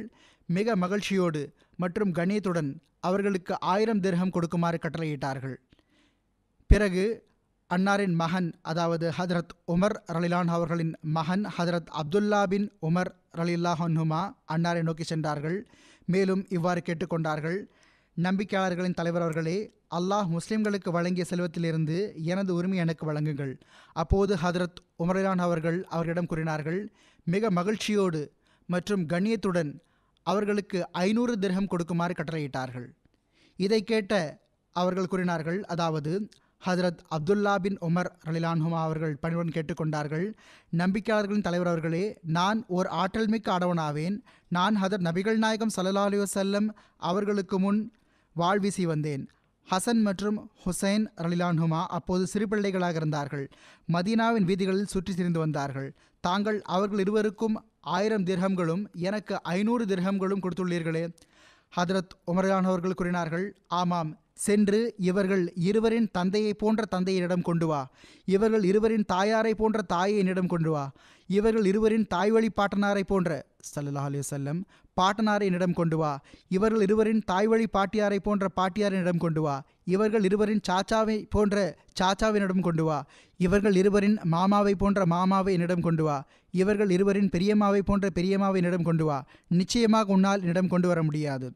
Speaker 2: மிக மகிழ்ச்சியோடு மற்றும் கணியத்துடன் அவர்களுக்கு ஆயிரம் திரகம் கொடுக்குமாறு கட்டளையிட்டார்கள் பிறகு அன்னாரின் மகன் அதாவது ஹதரத் உமர் ரலிலான் அவர்களின் மகன் ஹதரத் அப்துல்லா பின் உமர் ரலில்லாஹன்ஹுமா அன்னாரை நோக்கி சென்றார்கள் மேலும் இவ்வாறு கேட்டுக்கொண்டார்கள் நம்பிக்கையாளர்களின் தலைவர் அவர்களே அல்லாஹ் முஸ்லிம்களுக்கு வழங்கிய செல்வத்திலிருந்து எனது உரிமை எனக்கு வழங்குங்கள் அப்போது ஹதரத் உமரிலான் அவர்கள் அவர்களிடம் கூறினார்கள் மிக மகிழ்ச்சியோடு மற்றும் கண்ணியத்துடன் அவர்களுக்கு ஐநூறு திரகம் கொடுக்குமாறு கட்டளையிட்டார்கள் இதை கேட்ட அவர்கள் கூறினார்கள் அதாவது ஹதரத் அப்துல்லா பின் உமர் ரலிலான்ஹுமா அவர்கள் பணிவுடன் கேட்டுக்கொண்டார்கள் நம்பிக்கையாளர்களின் தலைவர் அவர்களே நான் ஓர் மிக்க ஆடவனாவேன் நான் ஹதர் நபிகள் நாயகம் சல்லா அலி வசல்லம் அவர்களுக்கு முன் வாழ்வீசி வந்தேன் ஹசன் மற்றும் ஹுசைன் ரலிலான்ஹுமா அப்போது சிறு பிள்ளைகளாக இருந்தார்கள் மதீனாவின் வீதிகளில் சுற்றி திரிந்து வந்தார்கள் தாங்கள் அவர்கள் இருவருக்கும் ஆயிரம் திரகங்களும் எனக்கு ஐநூறு திரகங்களும் கொடுத்துள்ளீர்களே ஹதரத் உமர்கான் அவர்கள் கூறினார்கள் ஆமாம் சென்று இவர்கள் இருவரின் தந்தையை போன்ற தந்தையினிடம் கொண்டு வா இவர்கள் இருவரின் தாயாரை போன்ற என்னிடம் கொண்டு வா இவர்கள் இருவரின் தாய் வழி பாட்டனாரை போன்ற சல்லா அலி வல்லம் பாட்டனாரை கொண்டு வா இவர்கள் இருவரின் தாய் வழி பாட்டியாரை போன்ற பாட்டியாரினிடம் கொண்டு வா இவர்கள் இருவரின் சாச்சாவை போன்ற சாச்சாவினிடம் கொண்டு வா இவர்கள் இருவரின் மாமாவை போன்ற மாமாவை என்னிடம் கொண்டு வா இவர்கள் இருவரின் பெரியம்மாவை போன்ற பெரியம்மாவை என்னிடம் கொண்டு வா நிச்சயமாக உன்னால் என்னிடம் கொண்டு வர முடியாது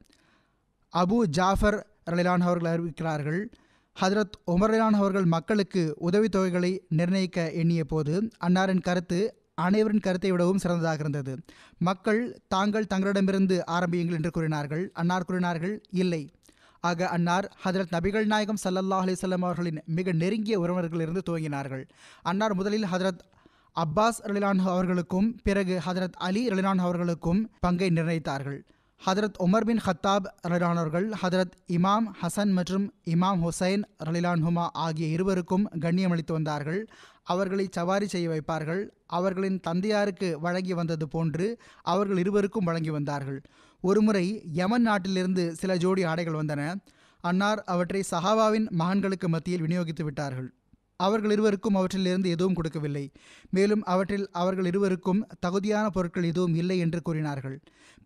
Speaker 2: அபு ஜாஃபர் ரலிலான் அவர்கள் அறிவிக்கிறார்கள் ஹதரத் உமர்லான் அவர்கள் மக்களுக்கு உதவித்தொகைகளை நிர்ணயிக்க எண்ணிய போது அன்னாரின் கருத்து அனைவரின் கருத்தை விடவும் சிறந்ததாக இருந்தது மக்கள் தாங்கள் தங்களிடமிருந்து ஆரம்பியுங்கள் என்று கூறினார்கள் அன்னார் கூறினார்கள் இல்லை ஆக அன்னார் ஹதரத் நபிகள் நாயகம் சல்லல்லா அலிசல்லாம் அவர்களின் மிக நெருங்கிய உறவினர்களிலிருந்து துவங்கினார்கள் அன்னார் முதலில் ஹதரத் அப்பாஸ் ரலிலான் அவர்களுக்கும் பிறகு ஹதரத் அலி ரலிலான் அவர்களுக்கும் பங்கை நிர்ணயித்தார்கள் ஹதரத் உமர் பின் ஹத்தாப் ரலிலானவர்கள் ஹதரத் இமாம் ஹசன் மற்றும் இமாம் ஹுசைன் ரலிலான்ஹுமா ஆகிய இருவருக்கும் கண்ணியமளித்து வந்தார்கள் அவர்களை சவாரி செய்ய வைப்பார்கள் அவர்களின் தந்தையாருக்கு வழங்கி வந்தது போன்று அவர்கள் இருவருக்கும் வழங்கி வந்தார்கள் ஒருமுறை யமன் நாட்டிலிருந்து சில ஜோடி ஆடைகள் வந்தன அன்னார் அவற்றை சஹாவாவின் மகன்களுக்கு மத்தியில் விநியோகித்து விட்டார்கள் அவர்கள் இருவருக்கும் அவற்றிலிருந்து எதுவும் கொடுக்கவில்லை மேலும் அவற்றில் அவர்கள் இருவருக்கும் தகுதியான பொருட்கள் எதுவும் இல்லை என்று கூறினார்கள்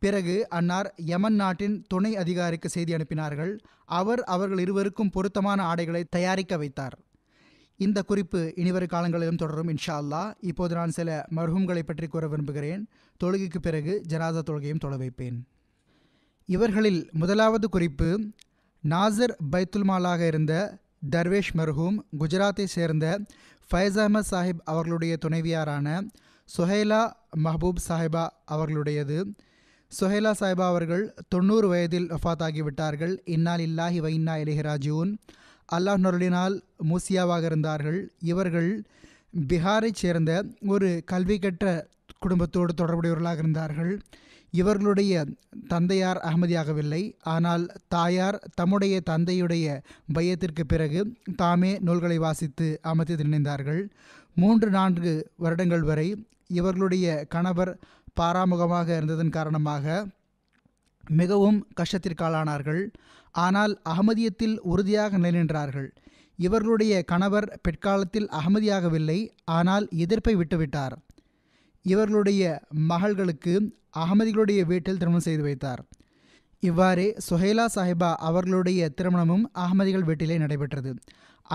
Speaker 2: பிறகு அன்னார் யமன் நாட்டின் துணை அதிகாரிக்கு செய்தி அனுப்பினார்கள் அவர் அவர்கள் இருவருக்கும் பொருத்தமான ஆடைகளை தயாரிக்க வைத்தார் இந்த குறிப்பு இனிவரும் காலங்களிலும் தொடரும் இன்ஷா அல்லா இப்போது நான் சில மருகங்களை பற்றி கூற விரும்புகிறேன் தொழுகைக்கு பிறகு ஜனாதா தொழுகையும் தொழ வைப்பேன் இவர்களில் முதலாவது குறிப்பு நாசர் பைத்துல்மாலாக இருந்த தர்வேஷ் மர்ஹூம் குஜராத்தை சேர்ந்த ஃபைஸ் அஹமத் சாஹிப் அவர்களுடைய துணைவியாரான சுஹைலா மஹபூப் சாஹிபா அவர்களுடையது சுஹைலா சாஹிபா அவர்கள் தொண்ணூறு வயதில் வஃத்தாகிவிட்டார்கள் இன்னால் இல்லாஹி வைன்னா இலஹிராஜூன் அல்லாஹ் நொருளினால் மூசியாவாக இருந்தார்கள் இவர்கள் பீகாரைச் சேர்ந்த ஒரு கல்வி கற்ற குடும்பத்தோடு தொடர்புடையவர்களாக இருந்தார்கள் இவர்களுடைய தந்தையார் அகமதியாகவில்லை ஆனால் தாயார் தம்முடைய தந்தையுடைய பையத்திற்கு பிறகு தாமே நூல்களை வாசித்து அமர்த்தி நினைந்தார்கள் மூன்று நான்கு வருடங்கள் வரை இவர்களுடைய கணவர் பாராமுகமாக இருந்ததன் காரணமாக மிகவும் கஷ்டத்திற்காளானார்கள் ஆனால் அகமதியத்தில் உறுதியாக நிலைநின்றார்கள் இவர்களுடைய கணவர் பிற்காலத்தில் அகமதியாகவில்லை ஆனால் எதிர்ப்பை விட்டுவிட்டார் இவர்களுடைய மகள்களுக்கு அகமதிகளுடைய வீட்டில் திருமணம் செய்து வைத்தார் இவ்வாறே சுஹேலா சாஹிபா அவர்களுடைய திருமணமும் அகமதிகள் வீட்டிலே நடைபெற்றது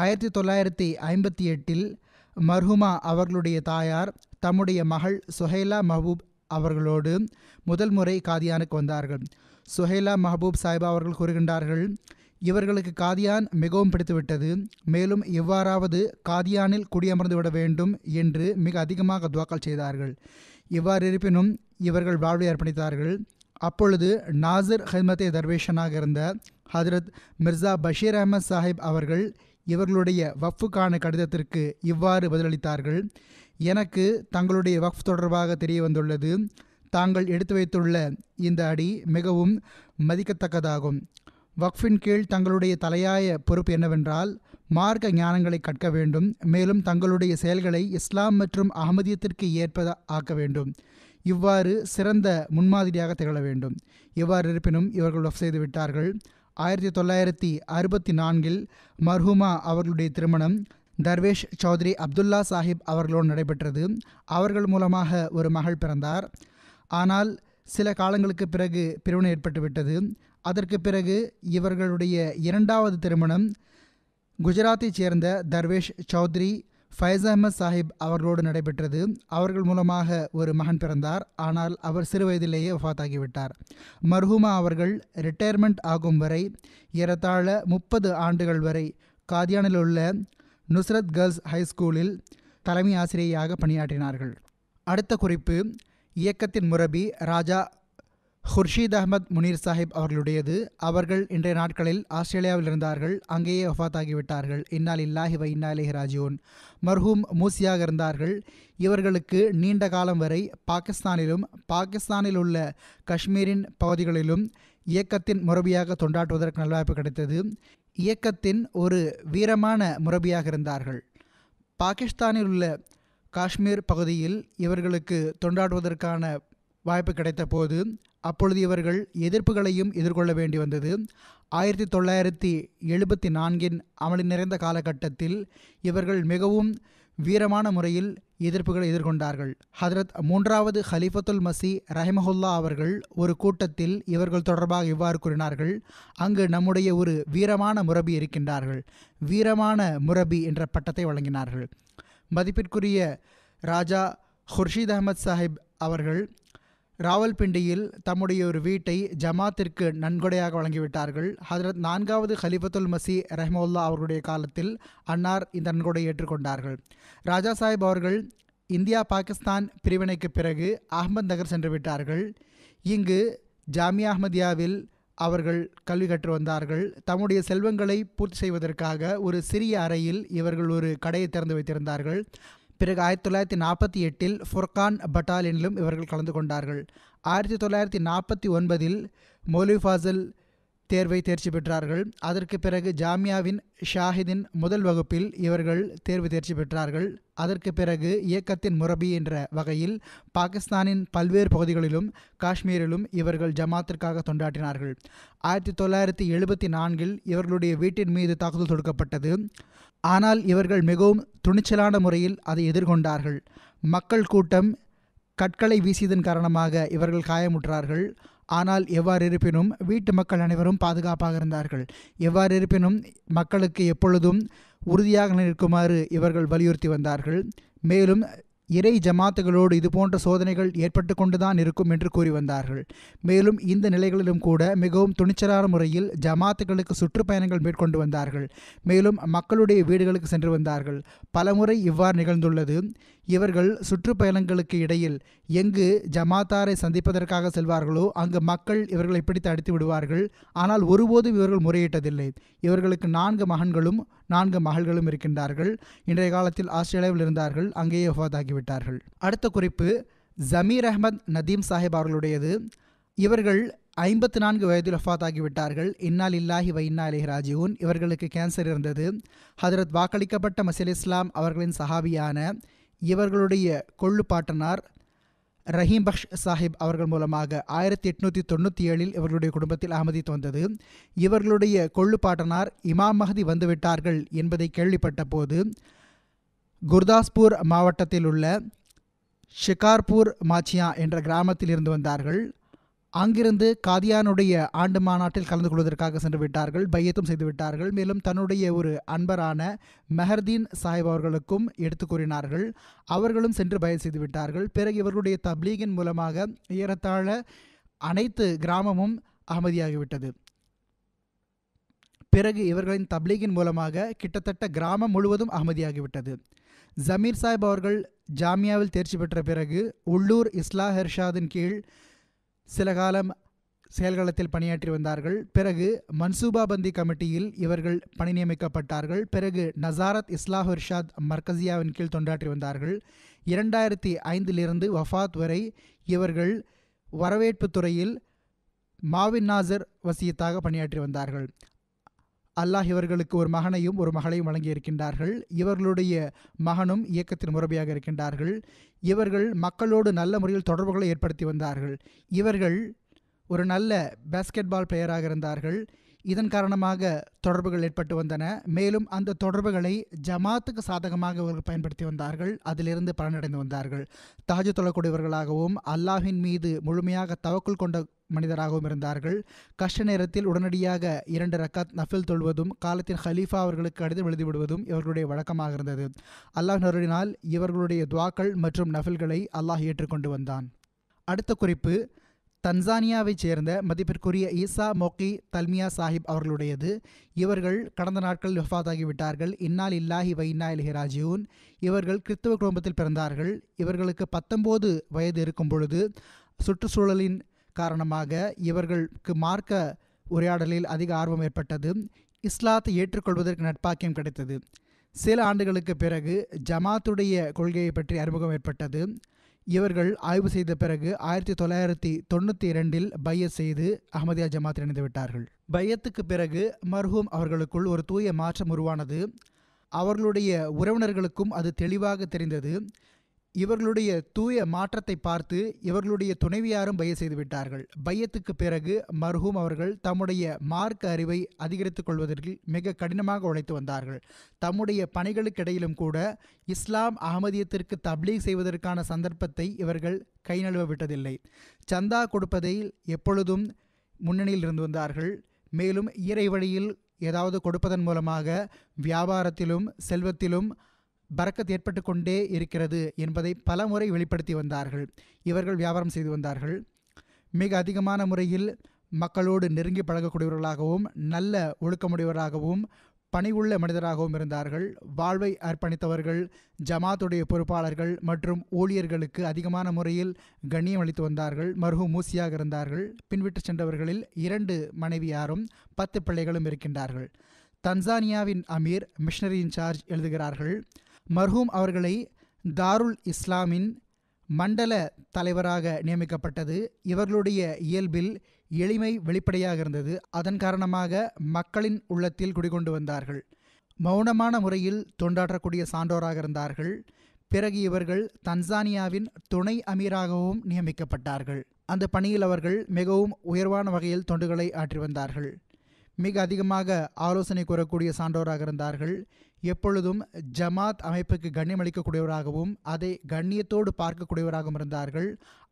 Speaker 2: ஆயிரத்தி தொள்ளாயிரத்தி ஐம்பத்தி எட்டில் மர்ஹுமா அவர்களுடைய தாயார் தம்முடைய மகள் சுஹேலா மஹபூப் அவர்களோடு முதல் முறை காதியானுக்கு வந்தார்கள் சுஹேலா மஹபூப் சாஹிபா அவர்கள் கூறுகின்றார்கள் இவர்களுக்கு காதியான் மிகவும் பிடித்துவிட்டது மேலும் எவ்வாறாவது காதியானில் குடியமர்ந்து விட வேண்டும் என்று மிக அதிகமாக துவாக்கல் செய்தார்கள் இவ்வாறு இருப்பினும் இவர்கள் வாழ்வை அர்ப்பணித்தார்கள் அப்பொழுது நாசிர் ஹெல்மத்தே தர்வேஷனாக இருந்த ஹதரத் மிர்சா பஷீர் அஹமத் சாஹிப் அவர்கள் இவர்களுடைய வஃப்புக்கான கடிதத்திற்கு இவ்வாறு பதிலளித்தார்கள் எனக்கு தங்களுடைய வஃப் தொடர்பாக தெரிய வந்துள்ளது தாங்கள் எடுத்து வைத்துள்ள இந்த அடி மிகவும் மதிக்கத்தக்கதாகும் வக்ஃபின் கீழ் தங்களுடைய தலையாய பொறுப்பு என்னவென்றால் மார்க்க ஞானங்களை கற்க வேண்டும் மேலும் தங்களுடைய செயல்களை இஸ்லாம் மற்றும் அகமதியத்திற்கு ஏற்ப ஆக்க வேண்டும் இவ்வாறு சிறந்த முன்மாதிரியாக திகழ வேண்டும் இவ்வாறு இருப்பினும் இவர்கள் வஃப் செய்து விட்டார்கள் ஆயிரத்தி தொள்ளாயிரத்தி அறுபத்தி நான்கில் மர்ஹுமா அவர்களுடைய திருமணம் தர்வேஷ் சௌத்ரி அப்துல்லா சாஹிப் அவர்களோடு நடைபெற்றது அவர்கள் மூலமாக ஒரு மகள் பிறந்தார் ஆனால் சில காலங்களுக்கு பிறகு பிரிவினை ஏற்பட்டுவிட்டது அதற்கு பிறகு இவர்களுடைய இரண்டாவது திருமணம் குஜராத்தைச் சேர்ந்த தர்வேஷ் சௌத்ரி ஃபைஸ் அஹமத் சாஹிப் அவர்களோடு நடைபெற்றது அவர்கள் மூலமாக ஒரு மகன் பிறந்தார் ஆனால் அவர் சிறு வயதிலேயே ஒஃபாத்தாகிவிட்டார் மர்ஹூமா அவர்கள் ரிட்டையர்மெண்ட் ஆகும் வரை ஏறத்தாழ முப்பது ஆண்டுகள் வரை காதியானில் உள்ள நுஸ்ரத் கேர்ள்ஸ் ஹைஸ்கூலில் தலைமை ஆசிரியையாக பணியாற்றினார்கள் அடுத்த குறிப்பு இயக்கத்தின் முரபி ராஜா ஹுர்ஷீத் அஹமத் முனீர் சாஹிப் அவர்களுடையது அவர்கள் இன்றைய நாட்களில் ஆஸ்திரேலியாவில் இருந்தார்கள் அங்கேயே ஒஃபாத்தாகிவிட்டார்கள் இன்னால் இல்லாஹி வ இன்னாலே ராஜியோன் மர்ஹூம் மூசியாக இருந்தார்கள் இவர்களுக்கு நீண்ட காலம் வரை பாகிஸ்தானிலும் பாகிஸ்தானில் உள்ள காஷ்மீரின் பகுதிகளிலும் இயக்கத்தின் முறவியாக தொண்டாற்றுவதற்கு நல்வாய்ப்பு கிடைத்தது இயக்கத்தின் ஒரு வீரமான முறவியாக இருந்தார்கள் பாகிஸ்தானில் உள்ள காஷ்மீர் பகுதியில் இவர்களுக்கு தொண்டாடுவதற்கான வாய்ப்பு கிடைத்த போது அப்பொழுது இவர்கள் எதிர்ப்புகளையும் எதிர்கொள்ள வேண்டி வந்தது ஆயிரத்தி தொள்ளாயிரத்தி எழுபத்தி நான்கின் அமளி நிறைந்த காலகட்டத்தில் இவர்கள் மிகவும் வீரமான முறையில் எதிர்ப்புகளை எதிர்கொண்டார்கள் ஹதரத் மூன்றாவது ஹலிஃபத்துல் மசி ரஹிமஹுல்லா அவர்கள் ஒரு கூட்டத்தில் இவர்கள் தொடர்பாக இவ்வாறு கூறினார்கள் அங்கு நம்முடைய ஒரு வீரமான முரபி இருக்கின்றார்கள் வீரமான முரபி என்ற பட்டத்தை வழங்கினார்கள் மதிப்பிற்குரிய ராஜா ஹுர்ஷித் அஹமத் சாஹிப் அவர்கள் ராவல்பிண்டியில் தம்முடைய ஒரு வீட்டை ஜமாத்திற்கு நன்கொடையாக வழங்கிவிட்டார்கள் ஹதரத் நான்காவது ஹலிஃபத்துல் மசி ரஹமுல்லா அவர்களுடைய காலத்தில் அன்னார் இந்த நன்கொடை ஏற்றுக்கொண்டார்கள் ராஜா சாஹிப் அவர்கள் இந்தியா பாகிஸ்தான் பிரிவினைக்கு பிறகு அகமத் நகர் சென்று விட்டார்கள் இங்கு ஜாமியா அஹமதியாவில் அவர்கள் கல்வி கற்று வந்தார்கள் தம்முடைய செல்வங்களை பூர்த்தி செய்வதற்காக ஒரு சிறிய அறையில் இவர்கள் ஒரு கடையை திறந்து வைத்திருந்தார்கள் பிறகு ஆயிரத்தி தொள்ளாயிரத்தி நாற்பத்தி எட்டில் ஃபுர்கான் பட்டாலியனிலும் இவர்கள் கலந்து கொண்டார்கள் ஆயிரத்தி தொள்ளாயிரத்தி நாற்பத்தி ஒன்பதில் மௌலி ஃபாசல் தேர்வை தேர்ச்சி பெற்றார்கள் அதற்கு பிறகு ஜாமியாவின் ஷாஹிதின் முதல் வகுப்பில் இவர்கள் தேர்வு தேர்ச்சி பெற்றார்கள் அதற்கு பிறகு இயக்கத்தின் முரபி என்ற வகையில் பாகிஸ்தானின் பல்வேறு பகுதிகளிலும் காஷ்மீரிலும் இவர்கள் ஜமாத்திற்காக தொண்டாற்றினார்கள் ஆயிரத்தி தொள்ளாயிரத்தி எழுபத்தி நான்கில் இவர்களுடைய வீட்டின் மீது தாக்குதல் தொடுக்கப்பட்டது ஆனால் இவர்கள் மிகவும் துணிச்சலான முறையில் அதை எதிர்கொண்டார்கள் மக்கள் கூட்டம் கற்களை வீசியதன் காரணமாக இவர்கள் காயமுற்றார்கள் ஆனால் எவ்வாறு இருப்பினும் வீட்டு மக்கள் அனைவரும் பாதுகாப்பாக இருந்தார்கள் எவ்வாறு இருப்பினும் மக்களுக்கு எப்பொழுதும் உறுதியாக நிற்குமாறு இவர்கள் வலியுறுத்தி வந்தார்கள் மேலும் இறை ஜமாத்துகளோடு இதுபோன்ற சோதனைகள் ஏற்பட்டு கொண்டுதான் இருக்கும் என்று கூறி வந்தார்கள் மேலும் இந்த நிலைகளிலும் கூட மிகவும் துணிச்சலான முறையில் ஜமாத்துகளுக்கு சுற்றுப்பயணங்கள் மேற்கொண்டு வந்தார்கள் மேலும் மக்களுடைய வீடுகளுக்கு சென்று வந்தார்கள் பலமுறை இவ்வாறு நிகழ்ந்துள்ளது இவர்கள் சுற்றுப்பயணங்களுக்கு இடையில் எங்கு ஜமாத்தாரை சந்திப்பதற்காக செல்வார்களோ அங்கு மக்கள் இவர்களை பிடித்து அடித்து விடுவார்கள் ஆனால் ஒருபோதும் இவர்கள் முறையிட்டதில்லை இவர்களுக்கு நான்கு மகன்களும் நான்கு மகள்களும் இருக்கின்றார்கள் இன்றைய காலத்தில் ஆஸ்திரேலியாவில் இருந்தார்கள் அங்கேயே ஒஃபாதாகிவிட்டார்கள் அடுத்த குறிப்பு ஜமீர் அஹமத் நதீம் சாஹிப் அவர்களுடையது இவர்கள் ஐம்பத்து நான்கு வயதில் வஃத் ஆகிவிட்டார்கள் இன்னால் இல்லாஹி வைனா இன்னா அலி இவர்களுக்கு கேன்சர் இருந்தது ஹதரத் வாக்களிக்கப்பட்ட மசீல் இஸ்லாம் அவர்களின் சஹாபியான இவர்களுடைய கொள்ளு பாட்டனார் ரஹீம் பக்ஷ் சாஹிப் அவர்கள் மூலமாக ஆயிரத்தி எட்நூற்றி தொண்ணூற்றி ஏழில் இவர்களுடைய குடும்பத்தில் அமதித்து வந்தது இவர்களுடைய கொள்ளு பாட்டனார் இமாம் மஹதி வந்துவிட்டார்கள் என்பதை கேள்விப்பட்ட போது குர்தாஸ்பூர் மாவட்டத்தில் உள்ள ஷிகார்பூர் மாச்சியா என்ற கிராமத்தில் இருந்து வந்தார்கள் அங்கிருந்து காதியானுடைய ஆண்டு மாநாட்டில் கலந்து கொள்வதற்காக சென்று விட்டார்கள் பையத்தும் செய்து விட்டார்கள் மேலும் தன்னுடைய ஒரு அன்பரான மெஹர்தீன் சாஹிப் அவர்களுக்கும் எடுத்து கூறினார்கள் அவர்களும் சென்று பயன் செய்து விட்டார்கள் பிறகு இவர்களுடைய தப்லீகின் மூலமாக ஏறத்தாழ அனைத்து கிராமமும் அகமதியாகிவிட்டது பிறகு இவர்களின் தப்லீகின் மூலமாக கிட்டத்தட்ட கிராமம் முழுவதும் அகமதியாகிவிட்டது ஜமீர் சாஹிப் அவர்கள் ஜாமியாவில் தேர்ச்சி பெற்ற பிறகு உள்ளூர் இஸ்லா ஹெர்ஷாதின் கீழ் சில காலம் செயல்களத்தில் பணியாற்றி வந்தார்கள் பிறகு மன்சூபா பந்தி கமிட்டியில் இவர்கள் பணி நியமிக்கப்பட்டார்கள் பிறகு நசாரத் இஸ்லாஹ் இர்ஷாத் மர்கசியாவின் கீழ் தொண்டாற்றி வந்தார்கள் இரண்டாயிரத்தி ஐந்திலிருந்து வஃபாத் வரை இவர்கள் வரவேற்பு துறையில் மாவின் நாசர் வசியத்தாக பணியாற்றி வந்தார்கள் அல்லாஹ் இவர்களுக்கு ஒரு மகனையும் ஒரு மகளையும் வழங்கியிருக்கின்றார்கள் இவர்களுடைய மகனும் இயக்கத்தின் முறவையாக இருக்கின்றார்கள் இவர்கள் மக்களோடு நல்ல முறையில் தொடர்புகளை ஏற்படுத்தி வந்தார்கள் இவர்கள் ஒரு நல்ல பேஸ்கெட் பால் பிளேயராக இருந்தார்கள் இதன் காரணமாக தொடர்புகள் ஏற்பட்டு வந்தன மேலும் அந்த தொடர்புகளை ஜமாத்துக்கு சாதகமாக இவர்கள் பயன்படுத்தி வந்தார்கள் அதிலிருந்து பலனடைந்து வந்தார்கள் தாஜு தொழக்கூடியவர்களாகவும் அல்லாஹின் மீது முழுமையாக தவக்குள் கொண்ட மனிதராகவும் இருந்தார்கள் கஷ்ட நேரத்தில் உடனடியாக இரண்டு ரக்காத் நஃபில் தொழுவதும் காலத்தின் ஹலீஃபா அவர்களுக்கு கடிதம் எழுதிவிடுவதும் இவர்களுடைய வழக்கமாக இருந்தது அல்லாஹ் நருடினால் இவர்களுடைய துவாக்கள் மற்றும் நஃபில்களை அல்லாஹ் ஏற்றுக்கொண்டு வந்தான் அடுத்த குறிப்பு தன்சானியாவைச் சேர்ந்த மதிப்பிற்குரிய ஈசா மொக்கி தல்மியா சாஹிப் அவர்களுடையது இவர்கள் கடந்த நாட்கள் விட்டார்கள் இன்னால் இல்லாஹி வைனா இலஹிராஜியூன் இவர்கள் கிறிஸ்தவ குடும்பத்தில் பிறந்தார்கள் இவர்களுக்கு பத்தொம்போது வயது இருக்கும் பொழுது சுற்றுச்சூழலின் காரணமாக இவர்களுக்கு மார்க்க உரையாடலில் அதிக ஆர்வம் ஏற்பட்டது இஸ்லாத்தை ஏற்றுக்கொள்வதற்கு நட்பாக்கியம் கிடைத்தது சில ஆண்டுகளுக்கு பிறகு ஜமாத்துடைய கொள்கையை பற்றி அறிமுகம் ஏற்பட்டது இவர்கள் ஆய்வு செய்த பிறகு ஆயிரத்தி தொள்ளாயிரத்தி தொண்ணூற்றி இரண்டில் பையத் செய்து அகமதியா ஜமாத் இணைந்துவிட்டார்கள் பையத்துக்கு பிறகு மர்ஹூம் அவர்களுக்குள் ஒரு தூய மாற்றம் உருவானது அவர்களுடைய உறவினர்களுக்கும் அது தெளிவாக தெரிந்தது இவர்களுடைய தூய மாற்றத்தை பார்த்து இவர்களுடைய துணைவியாரும் பைய செய்துவிட்டார்கள் பையத்துக்கு பிறகு மர்ஹூம் அவர்கள் தம்முடைய மார்க்க அறிவை அதிகரித்துக் கொள்வதற்கு மிக கடினமாக உழைத்து வந்தார்கள் தம்முடைய பணிகளுக்கிடையிலும் கூட இஸ்லாம் அகமதியத்திற்கு தப்லீக் செய்வதற்கான சந்தர்ப்பத்தை இவர்கள் கை நழுவ விட்டதில்லை சந்தா கொடுப்பதில் எப்பொழுதும் முன்னணியில் இருந்து வந்தார்கள் மேலும் இறை வழியில் ஏதாவது கொடுப்பதன் மூலமாக வியாபாரத்திலும் செல்வத்திலும் பறக்கத் ஏற்பட்டு கொண்டே இருக்கிறது என்பதை பலமுறை வெளிப்படுத்தி வந்தார்கள் இவர்கள் வியாபாரம் செய்து வந்தார்கள் மிக அதிகமான முறையில் மக்களோடு நெருங்கி பழகக்கூடியவர்களாகவும் நல்ல ஒழுக்கமுடையவராகவும் பணிவுள்ள மனிதராகவும் இருந்தார்கள் வாழ்வை அர்ப்பணித்தவர்கள் ஜமாத்துடைய பொறுப்பாளர்கள் மற்றும் ஊழியர்களுக்கு அதிகமான முறையில் கண்ணியம் அளித்து வந்தார்கள் மருகு மூசியாக இருந்தார்கள் பின்விட்டு சென்றவர்களில் இரண்டு மனைவியாரும் பத்து பிள்ளைகளும் இருக்கின்றார்கள் தன்சானியாவின் அமீர் மிஷனரி இன்சார்ஜ் எழுதுகிறார்கள் மர்ஹூம் அவர்களை தாருல் இஸ்லாமின் மண்டல தலைவராக நியமிக்கப்பட்டது இவர்களுடைய இயல்பில் எளிமை வெளிப்படையாக இருந்தது அதன் காரணமாக மக்களின் உள்ளத்தில் குடிகொண்டு வந்தார்கள் மௌனமான முறையில் தொண்டாற்றக்கூடிய சான்றோராக இருந்தார்கள் பிறகு இவர்கள் தன்சானியாவின் துணை அமீராகவும் நியமிக்கப்பட்டார்கள் அந்த பணியில் அவர்கள் மிகவும் உயர்வான வகையில் தொண்டுகளை ஆற்றி வந்தார்கள் மிக அதிகமாக ஆலோசனை கூறக்கூடிய சான்றோராக இருந்தார்கள் எப்பொழுதும் ஜமாத் அமைப்புக்கு கண்ணியமளிக்கக்கூடியவராகவும் அதை கண்ணியத்தோடு பார்க்கக்கூடியவராகவும் இருந்தார்கள்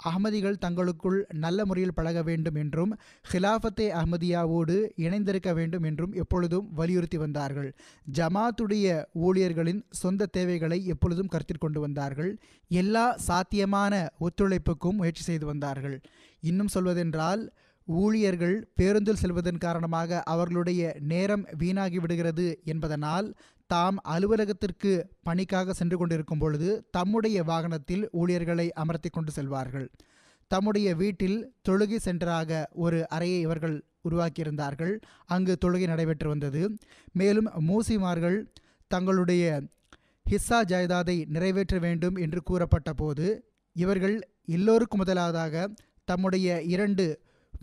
Speaker 2: அகமதிகள் தங்களுக்குள் நல்ல முறையில் பழக வேண்டும் என்றும் ஹிலாஃபத்தே அஹமதியாவோடு இணைந்திருக்க வேண்டும் என்றும் எப்பொழுதும் வலியுறுத்தி வந்தார்கள் ஜமாத்துடைய ஊழியர்களின் சொந்த தேவைகளை எப்பொழுதும் கருத்தில் கொண்டு வந்தார்கள் எல்லா சாத்தியமான ஒத்துழைப்புக்கும் முயற்சி செய்து வந்தார்கள் இன்னும் சொல்வதென்றால் ஊழியர்கள் பேருந்தில் செல்வதன் காரணமாக அவர்களுடைய நேரம் வீணாகி விடுகிறது என்பதனால் தாம் அலுவலகத்திற்கு பணிக்காக சென்று கொண்டிருக்கும் பொழுது தம்முடைய வாகனத்தில் ஊழியர்களை அமர்த்தி கொண்டு செல்வார்கள் தம்முடைய வீட்டில் தொழுகை சென்றராக ஒரு அறையை இவர்கள் உருவாக்கியிருந்தார்கள் அங்கு தொழுகை நடைபெற்று வந்தது மேலும் மூசிமார்கள் தங்களுடைய ஹிஸ்ஸா ஜாயதாதை நிறைவேற்ற வேண்டும் என்று கூறப்பட்ட போது இவர்கள் எல்லோருக்கும் முதலாவதாக தம்முடைய இரண்டு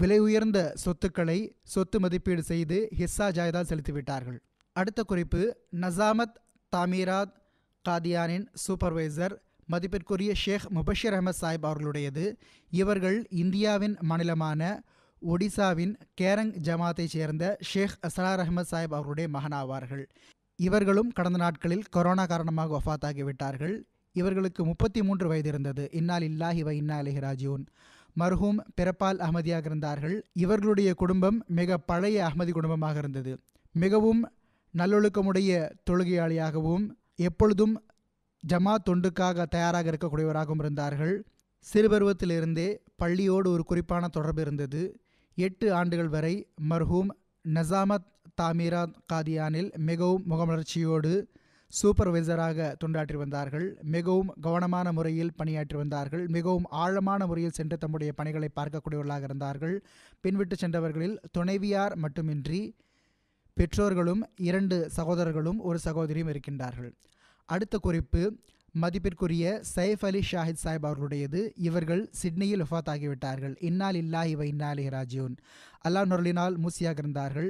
Speaker 2: விலை உயர்ந்த சொத்துக்களை சொத்து மதிப்பீடு செய்து ஹிஸ்ஸா ஜாயதா செலுத்திவிட்டார்கள் அடுத்த குறிப்பு நசாமத் தாமீராத் காதியானின் சூப்பர்வைசர் மதிப்பிற்குரிய ஷேக் முபஷிர் அஹமத் சாஹிப் அவர்களுடையது இவர்கள் இந்தியாவின் மாநிலமான ஒடிசாவின் கேரங் ஜமாத்தைச் சேர்ந்த ஷேக் அசலார் அஹமத் சாஹிப் அவர்களுடைய மகனாவார்கள் இவர்களும் கடந்த நாட்களில் கொரோனா காரணமாக ஒஃபாத்தாகிவிட்டார்கள் இவர்களுக்கு முப்பத்தி மூன்று வயது இருந்தது இன்னால் இல்லாஹி வ இன்னா ராஜூன் மர்ஹூம் பிறப்பால் அகமதியாக இருந்தார்கள் இவர்களுடைய குடும்பம் மிக பழைய அகமதி குடும்பமாக இருந்தது மிகவும் நல்லொழுக்கமுடைய தொழுகையாளியாகவும் எப்பொழுதும் ஜமா தொண்டுக்காக தயாராக இருக்கக்கூடியவராகவும் இருந்தார்கள் சிறுபருவத்திலிருந்தே பள்ளியோடு ஒரு குறிப்பான தொடர்பு இருந்தது எட்டு ஆண்டுகள் வரை மர்ஹூம் நசாமத் தாமீரா காதியானில் மிகவும் முகமலர்ச்சியோடு சூப்பர்வைசராக தொண்டாற்றி வந்தார்கள் மிகவும் கவனமான முறையில் பணியாற்றி வந்தார்கள் மிகவும் ஆழமான முறையில் சென்று தம்முடைய பணிகளை பார்க்கக்கூடியவர்களாக இருந்தார்கள் பின்விட்டு சென்றவர்களில் துணைவியார் மட்டுமின்றி பெற்றோர்களும் இரண்டு சகோதரர்களும் ஒரு சகோதரியும் இருக்கின்றார்கள் அடுத்த குறிப்பு மதிப்பிற்குரிய சைஃப் அலி ஷாஹித் சாஹிப் அவர்களுடையது இவர்கள் சிட்னியில் ஆகிவிட்டார்கள் இன்னால் இல்லா இவை இன்னாலே ராஜியூன் அல்லாஹ் நொருளினால் மூசியாக இருந்தார்கள்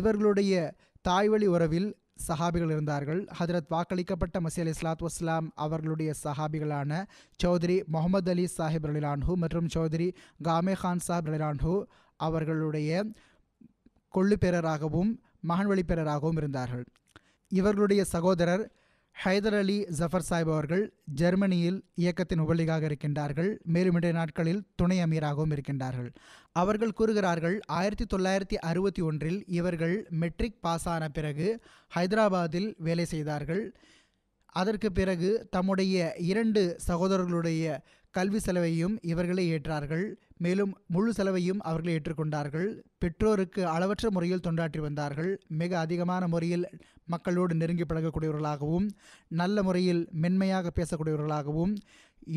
Speaker 2: இவர்களுடைய தாய்வழி உறவில் சஹாபிகள் இருந்தார்கள் ஹதரத் வாக்களிக்கப்பட்ட மசீ அலி இஸ்லாத் வஸ்லாம் அவர்களுடைய சஹாபிகளான சௌத்ரி முகமது அலி சாஹிப் ரலிலான்ஹூ மற்றும் சௌத்ரி காமே கான் சாஹிப் ரலிலான்ஹூ அவர்களுடைய கொள்ளுப்பேரராகவும் மகன் பிறராகவும் இருந்தார்கள் இவர்களுடைய சகோதரர் ஹைதர் அலி ஜஃபர் சாஹிப் அவர்கள் ஜெர்மனியில் இயக்கத்தின் உபலிகாக இருக்கின்றார்கள் மேலும் இன்றைய நாட்களில் துணை அமீராகவும் இருக்கின்றார்கள் அவர்கள் கூறுகிறார்கள் ஆயிரத்தி தொள்ளாயிரத்தி அறுபத்தி ஒன்றில் இவர்கள் மெட்ரிக் பாஸ் ஆன பிறகு ஹைதராபாத்தில் வேலை செய்தார்கள் அதற்கு பிறகு தம்முடைய இரண்டு சகோதரர்களுடைய கல்வி செலவையும் இவர்களே ஏற்றார்கள் மேலும் முழு செலவையும் அவர்களை ஏற்றுக்கொண்டார்கள் பெற்றோருக்கு அளவற்ற முறையில் தொண்டாற்றி வந்தார்கள் மிக அதிகமான முறையில் மக்களோடு நெருங்கி பழகக்கூடியவர்களாகவும் நல்ல முறையில் மென்மையாக பேசக்கூடியவர்களாகவும்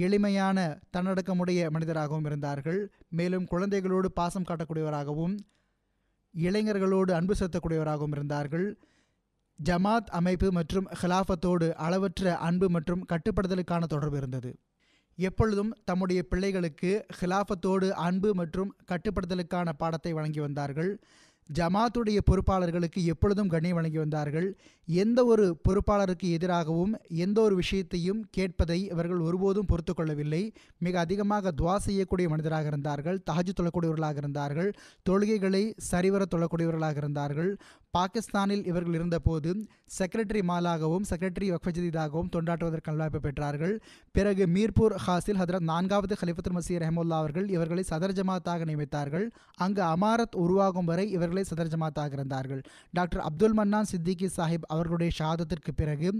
Speaker 2: எளிமையான தன்னடக்கமுடைய மனிதராகவும் இருந்தார்கள் மேலும் குழந்தைகளோடு பாசம் காட்டக்கூடியவராகவும் இளைஞர்களோடு அன்பு செலுத்தக்கூடியவராகவும் இருந்தார்கள் ஜமாத் அமைப்பு மற்றும் ஹிலாஃபத்தோடு அளவற்ற அன்பு மற்றும் கட்டுப்படுதலுக்கான தொடர்பு இருந்தது எப்பொழுதும் தம்முடைய பிள்ளைகளுக்கு ஹிலாஃபத்தோடு அன்பு மற்றும் கட்டுப்படுத்தலுக்கான பாடத்தை வழங்கி வந்தார்கள் ஜமாத்துடைய பொறுப்பாளர்களுக்கு எப்பொழுதும் கண்ணி வழங்கி வந்தார்கள் எந்த ஒரு பொறுப்பாளருக்கு எதிராகவும் எந்த ஒரு விஷயத்தையும் கேட்பதை இவர்கள் ஒருபோதும் பொறுத்து கொள்ளவில்லை மிக அதிகமாக துவா செய்யக்கூடிய மனிதராக இருந்தார்கள் தகஜு தொழக்கூடியவர்களாக இருந்தார்கள் தொழுகைகளை சரிவர தொழக்கூடியவர்களாக இருந்தார்கள் பாகிஸ்தானில் இவர்கள் இருந்தபோது செக்ரட்டரி மாலாகவும் செக்ரட்டரி வக்ஃபஜதீதாகவும் தொண்டாற்றுவதற்கான வாய்ப்பு பெற்றார்கள் பிறகு மீர்பூர் ஹாஸில் ஹதரத் நான்காவது ஹலிஃபத்துல் மசீர் ரஹமுல்லா அவர்கள் இவர்களை சதர் ஜமாத்தாக நியமித்தார்கள் அங்கு அமாரத் உருவாகும் வரை இவர்களை சதர் ஜமாத்தாக இருந்தார்கள் டாக்டர் அப்துல் மன்னான் சித்திகி சாஹிப் அவர்களுடைய ஷாதத்திற்கு பிறகு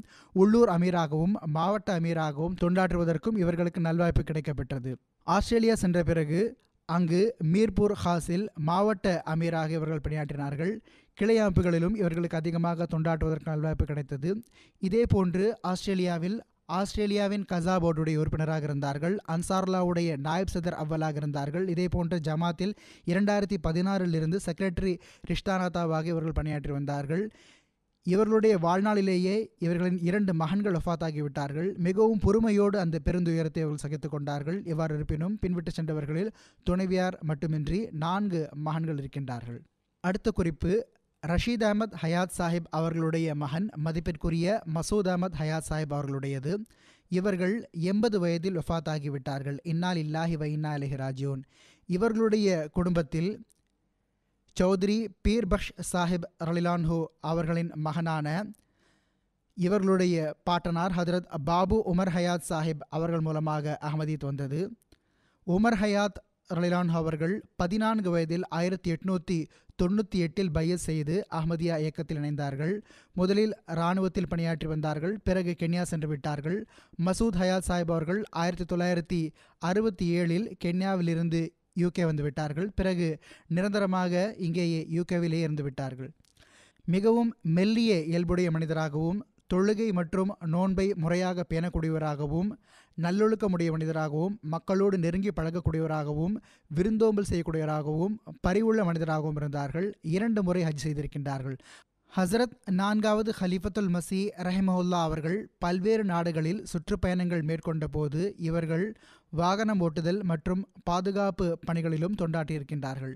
Speaker 2: உள்ளூர் அமீராகவும் மாவட்ட அமீராகவும் தொண்டாற்றுவதற்கும் இவர்களுக்கு நல்வாய்ப்பு கிடைக்கப்பெற்றது ஆஸ்திரேலியா சென்ற பிறகு அங்கு மீர்பூர் ஹாஸில் மாவட்ட அமீராக இவர்கள் பணியாற்றினார்கள் கிளை அமைப்புகளிலும் இவர்களுக்கு அதிகமாக தொண்டாற்றுவதற்கான வாய்ப்பு கிடைத்தது இதே போன்று ஆஸ்திரேலியாவில் ஆஸ்திரேலியாவின் கசா போர்டுடைய உறுப்பினராக இருந்தார்கள் அன்சார்லாவுடைய நாயப் சதர் அவ்வலாக இருந்தார்கள் இதே போன்ற ஜமாத்தில் இரண்டாயிரத்தி பதினாறில் இருந்து செக்ரட்டரி ரிஷ்தானாதாவாக இவர்கள் பணியாற்றி வந்தார்கள் இவர்களுடைய வாழ்நாளிலேயே இவர்களின் இரண்டு மகன்கள் ஒஃபாத்தாகிவிட்டார்கள் மிகவும் பொறுமையோடு அந்த பெருந்துயரத்தை அவர்கள் சகித்து கொண்டார்கள் இவ்வாறு இருப்பினும் பின்விட்டு சென்றவர்களில் துணைவியார் மட்டுமின்றி நான்கு மகன்கள் இருக்கின்றார்கள் அடுத்த குறிப்பு ரஷீத் அகமத் ஹயாத் சாஹிப் அவர்களுடைய மகன் மதிப்பிற்குரிய மசூத் அகமத் ஹயாத் சாஹிப் அவர்களுடையது இவர்கள் எண்பது வயதில் ஒஃபாத்தாகிவிட்டார்கள் இன்னால் இல்லாஹி வைன்னா இன்னா இவர்களுடைய குடும்பத்தில் சௌத்ரி பீர்பக்ஷ் சாஹிப் ரலிலான்ஹோ அவர்களின் மகனான இவர்களுடைய பாட்டனார் ஹதரத் பாபு உமர் ஹயாத் சாஹிப் அவர்கள் மூலமாக அகமதி வந்தது உமர் ஹயாத் ரலிலான் அவர்கள் பதினான்கு வயதில் ஆயிரத்தி எட்நூற்றி தொண்ணூற்றி எட்டில் பையஸ் செய்து அஹமதியா இயக்கத்தில் இணைந்தார்கள் முதலில் இராணுவத்தில் பணியாற்றி வந்தார்கள் பிறகு கென்யா சென்று விட்டார்கள் மசூத் ஹயாத் சாஹிப் அவர்கள் ஆயிரத்தி தொள்ளாயிரத்தி அறுபத்தி ஏழில் கென்யாவிலிருந்து யூகே வந்து விட்டார்கள் பிறகு நிரந்தரமாக இங்கேயே யூகேவிலே இருந்து விட்டார்கள் மிகவும் மெல்லிய இயல்புடைய மனிதராகவும் தொழுகை மற்றும் நோன்பை முறையாக பேணக்கூடியவராகவும் நல்லொழுக்கமுடைய மனிதராகவும் மக்களோடு நெருங்கி பழகக்கூடியவராகவும் விருந்தோம்பல் செய்யக்கூடியவராகவும் பரிவுள்ள மனிதராகவும் இருந்தார்கள் இரண்டு முறை ஹஜ் செய்திருக்கின்றார்கள் ஹசரத் நான்காவது ஹலிஃபத்துல் மசி ரஹமஹுல்லா அவர்கள் பல்வேறு நாடுகளில் சுற்றுப்பயணங்கள் மேற்கொண்ட போது இவர்கள் வாகனம் ஓட்டுதல் மற்றும் பாதுகாப்பு பணிகளிலும் தொண்டாற்றியிருக்கின்றார்கள்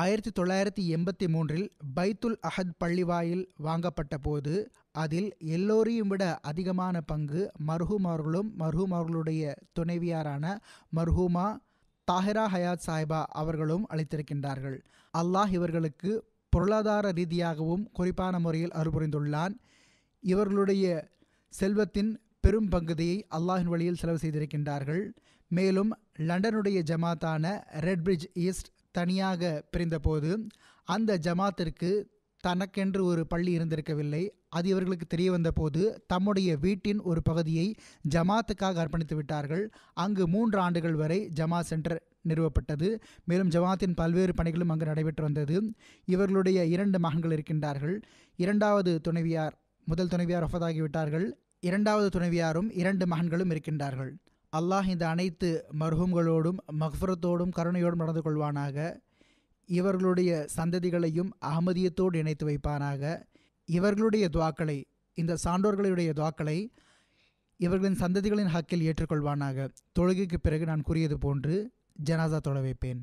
Speaker 2: ஆயிரத்தி தொள்ளாயிரத்தி எண்பத்தி மூன்றில் பைத்துல் அஹத் பள்ளிவாயில் வாங்கப்பட்ட போது அதில் எல்லோரையும் விட அதிகமான பங்கு மர்ஹூம் அவர்களும் மர்ஹூம் அவர்களுடைய துணைவியாரான மர்ஹூமா தாஹிரா ஹயாத் சாஹிபா அவர்களும் அளித்திருக்கின்றார்கள் அல்லாஹ் இவர்களுக்கு பொருளாதார ரீதியாகவும் குறிப்பான முறையில் அறுபுரிந்துள்ளான் இவர்களுடைய செல்வத்தின் பெரும் பங்குதியை அல்லாஹின் வழியில் செலவு செய்திருக்கின்றார்கள் மேலும் லண்டனுடைய ஜமாத்தான ரெட்பிரிட்ஜ் ஈஸ்ட் தனியாக பிரிந்தபோது அந்த ஜமாத்திற்கு தனக்கென்று ஒரு பள்ளி இருந்திருக்கவில்லை அது இவர்களுக்கு தெரிய வந்தபோது தம்முடைய வீட்டின் ஒரு பகுதியை ஜமாத்துக்காக அர்ப்பணித்து விட்டார்கள் அங்கு மூன்று ஆண்டுகள் வரை ஜமா சென்டர் நிறுவப்பட்டது மேலும் ஜமாத்தின் பல்வேறு பணிகளும் அங்கு நடைபெற்று வந்தது இவர்களுடைய இரண்டு மகன்கள் இருக்கின்றார்கள் இரண்டாவது துணைவியார் முதல் துணைவியார் ஒஃபதாகிவிட்டார்கள் இரண்டாவது துணைவியாரும் இரண்டு மகன்களும் இருக்கின்றார்கள் அல்லாஹ் இந்த அனைத்து மர்ஹூம்களோடும் மஹ்ரத்தோடும் கருணையோடும் நடந்து கொள்வானாக இவர்களுடைய சந்ததிகளையும் அகமதியத்தோடு இணைத்து வைப்பானாக இவர்களுடைய துவாக்களை இந்த சான்றோர்களுடைய துவாக்களை இவர்களின் சந்ததிகளின் ஹக்கில் ஏற்றுக்கொள்வானாக தொழுகைக்கு பிறகு நான் கூறியது போன்று ஜனாதா தொட வைப்பேன்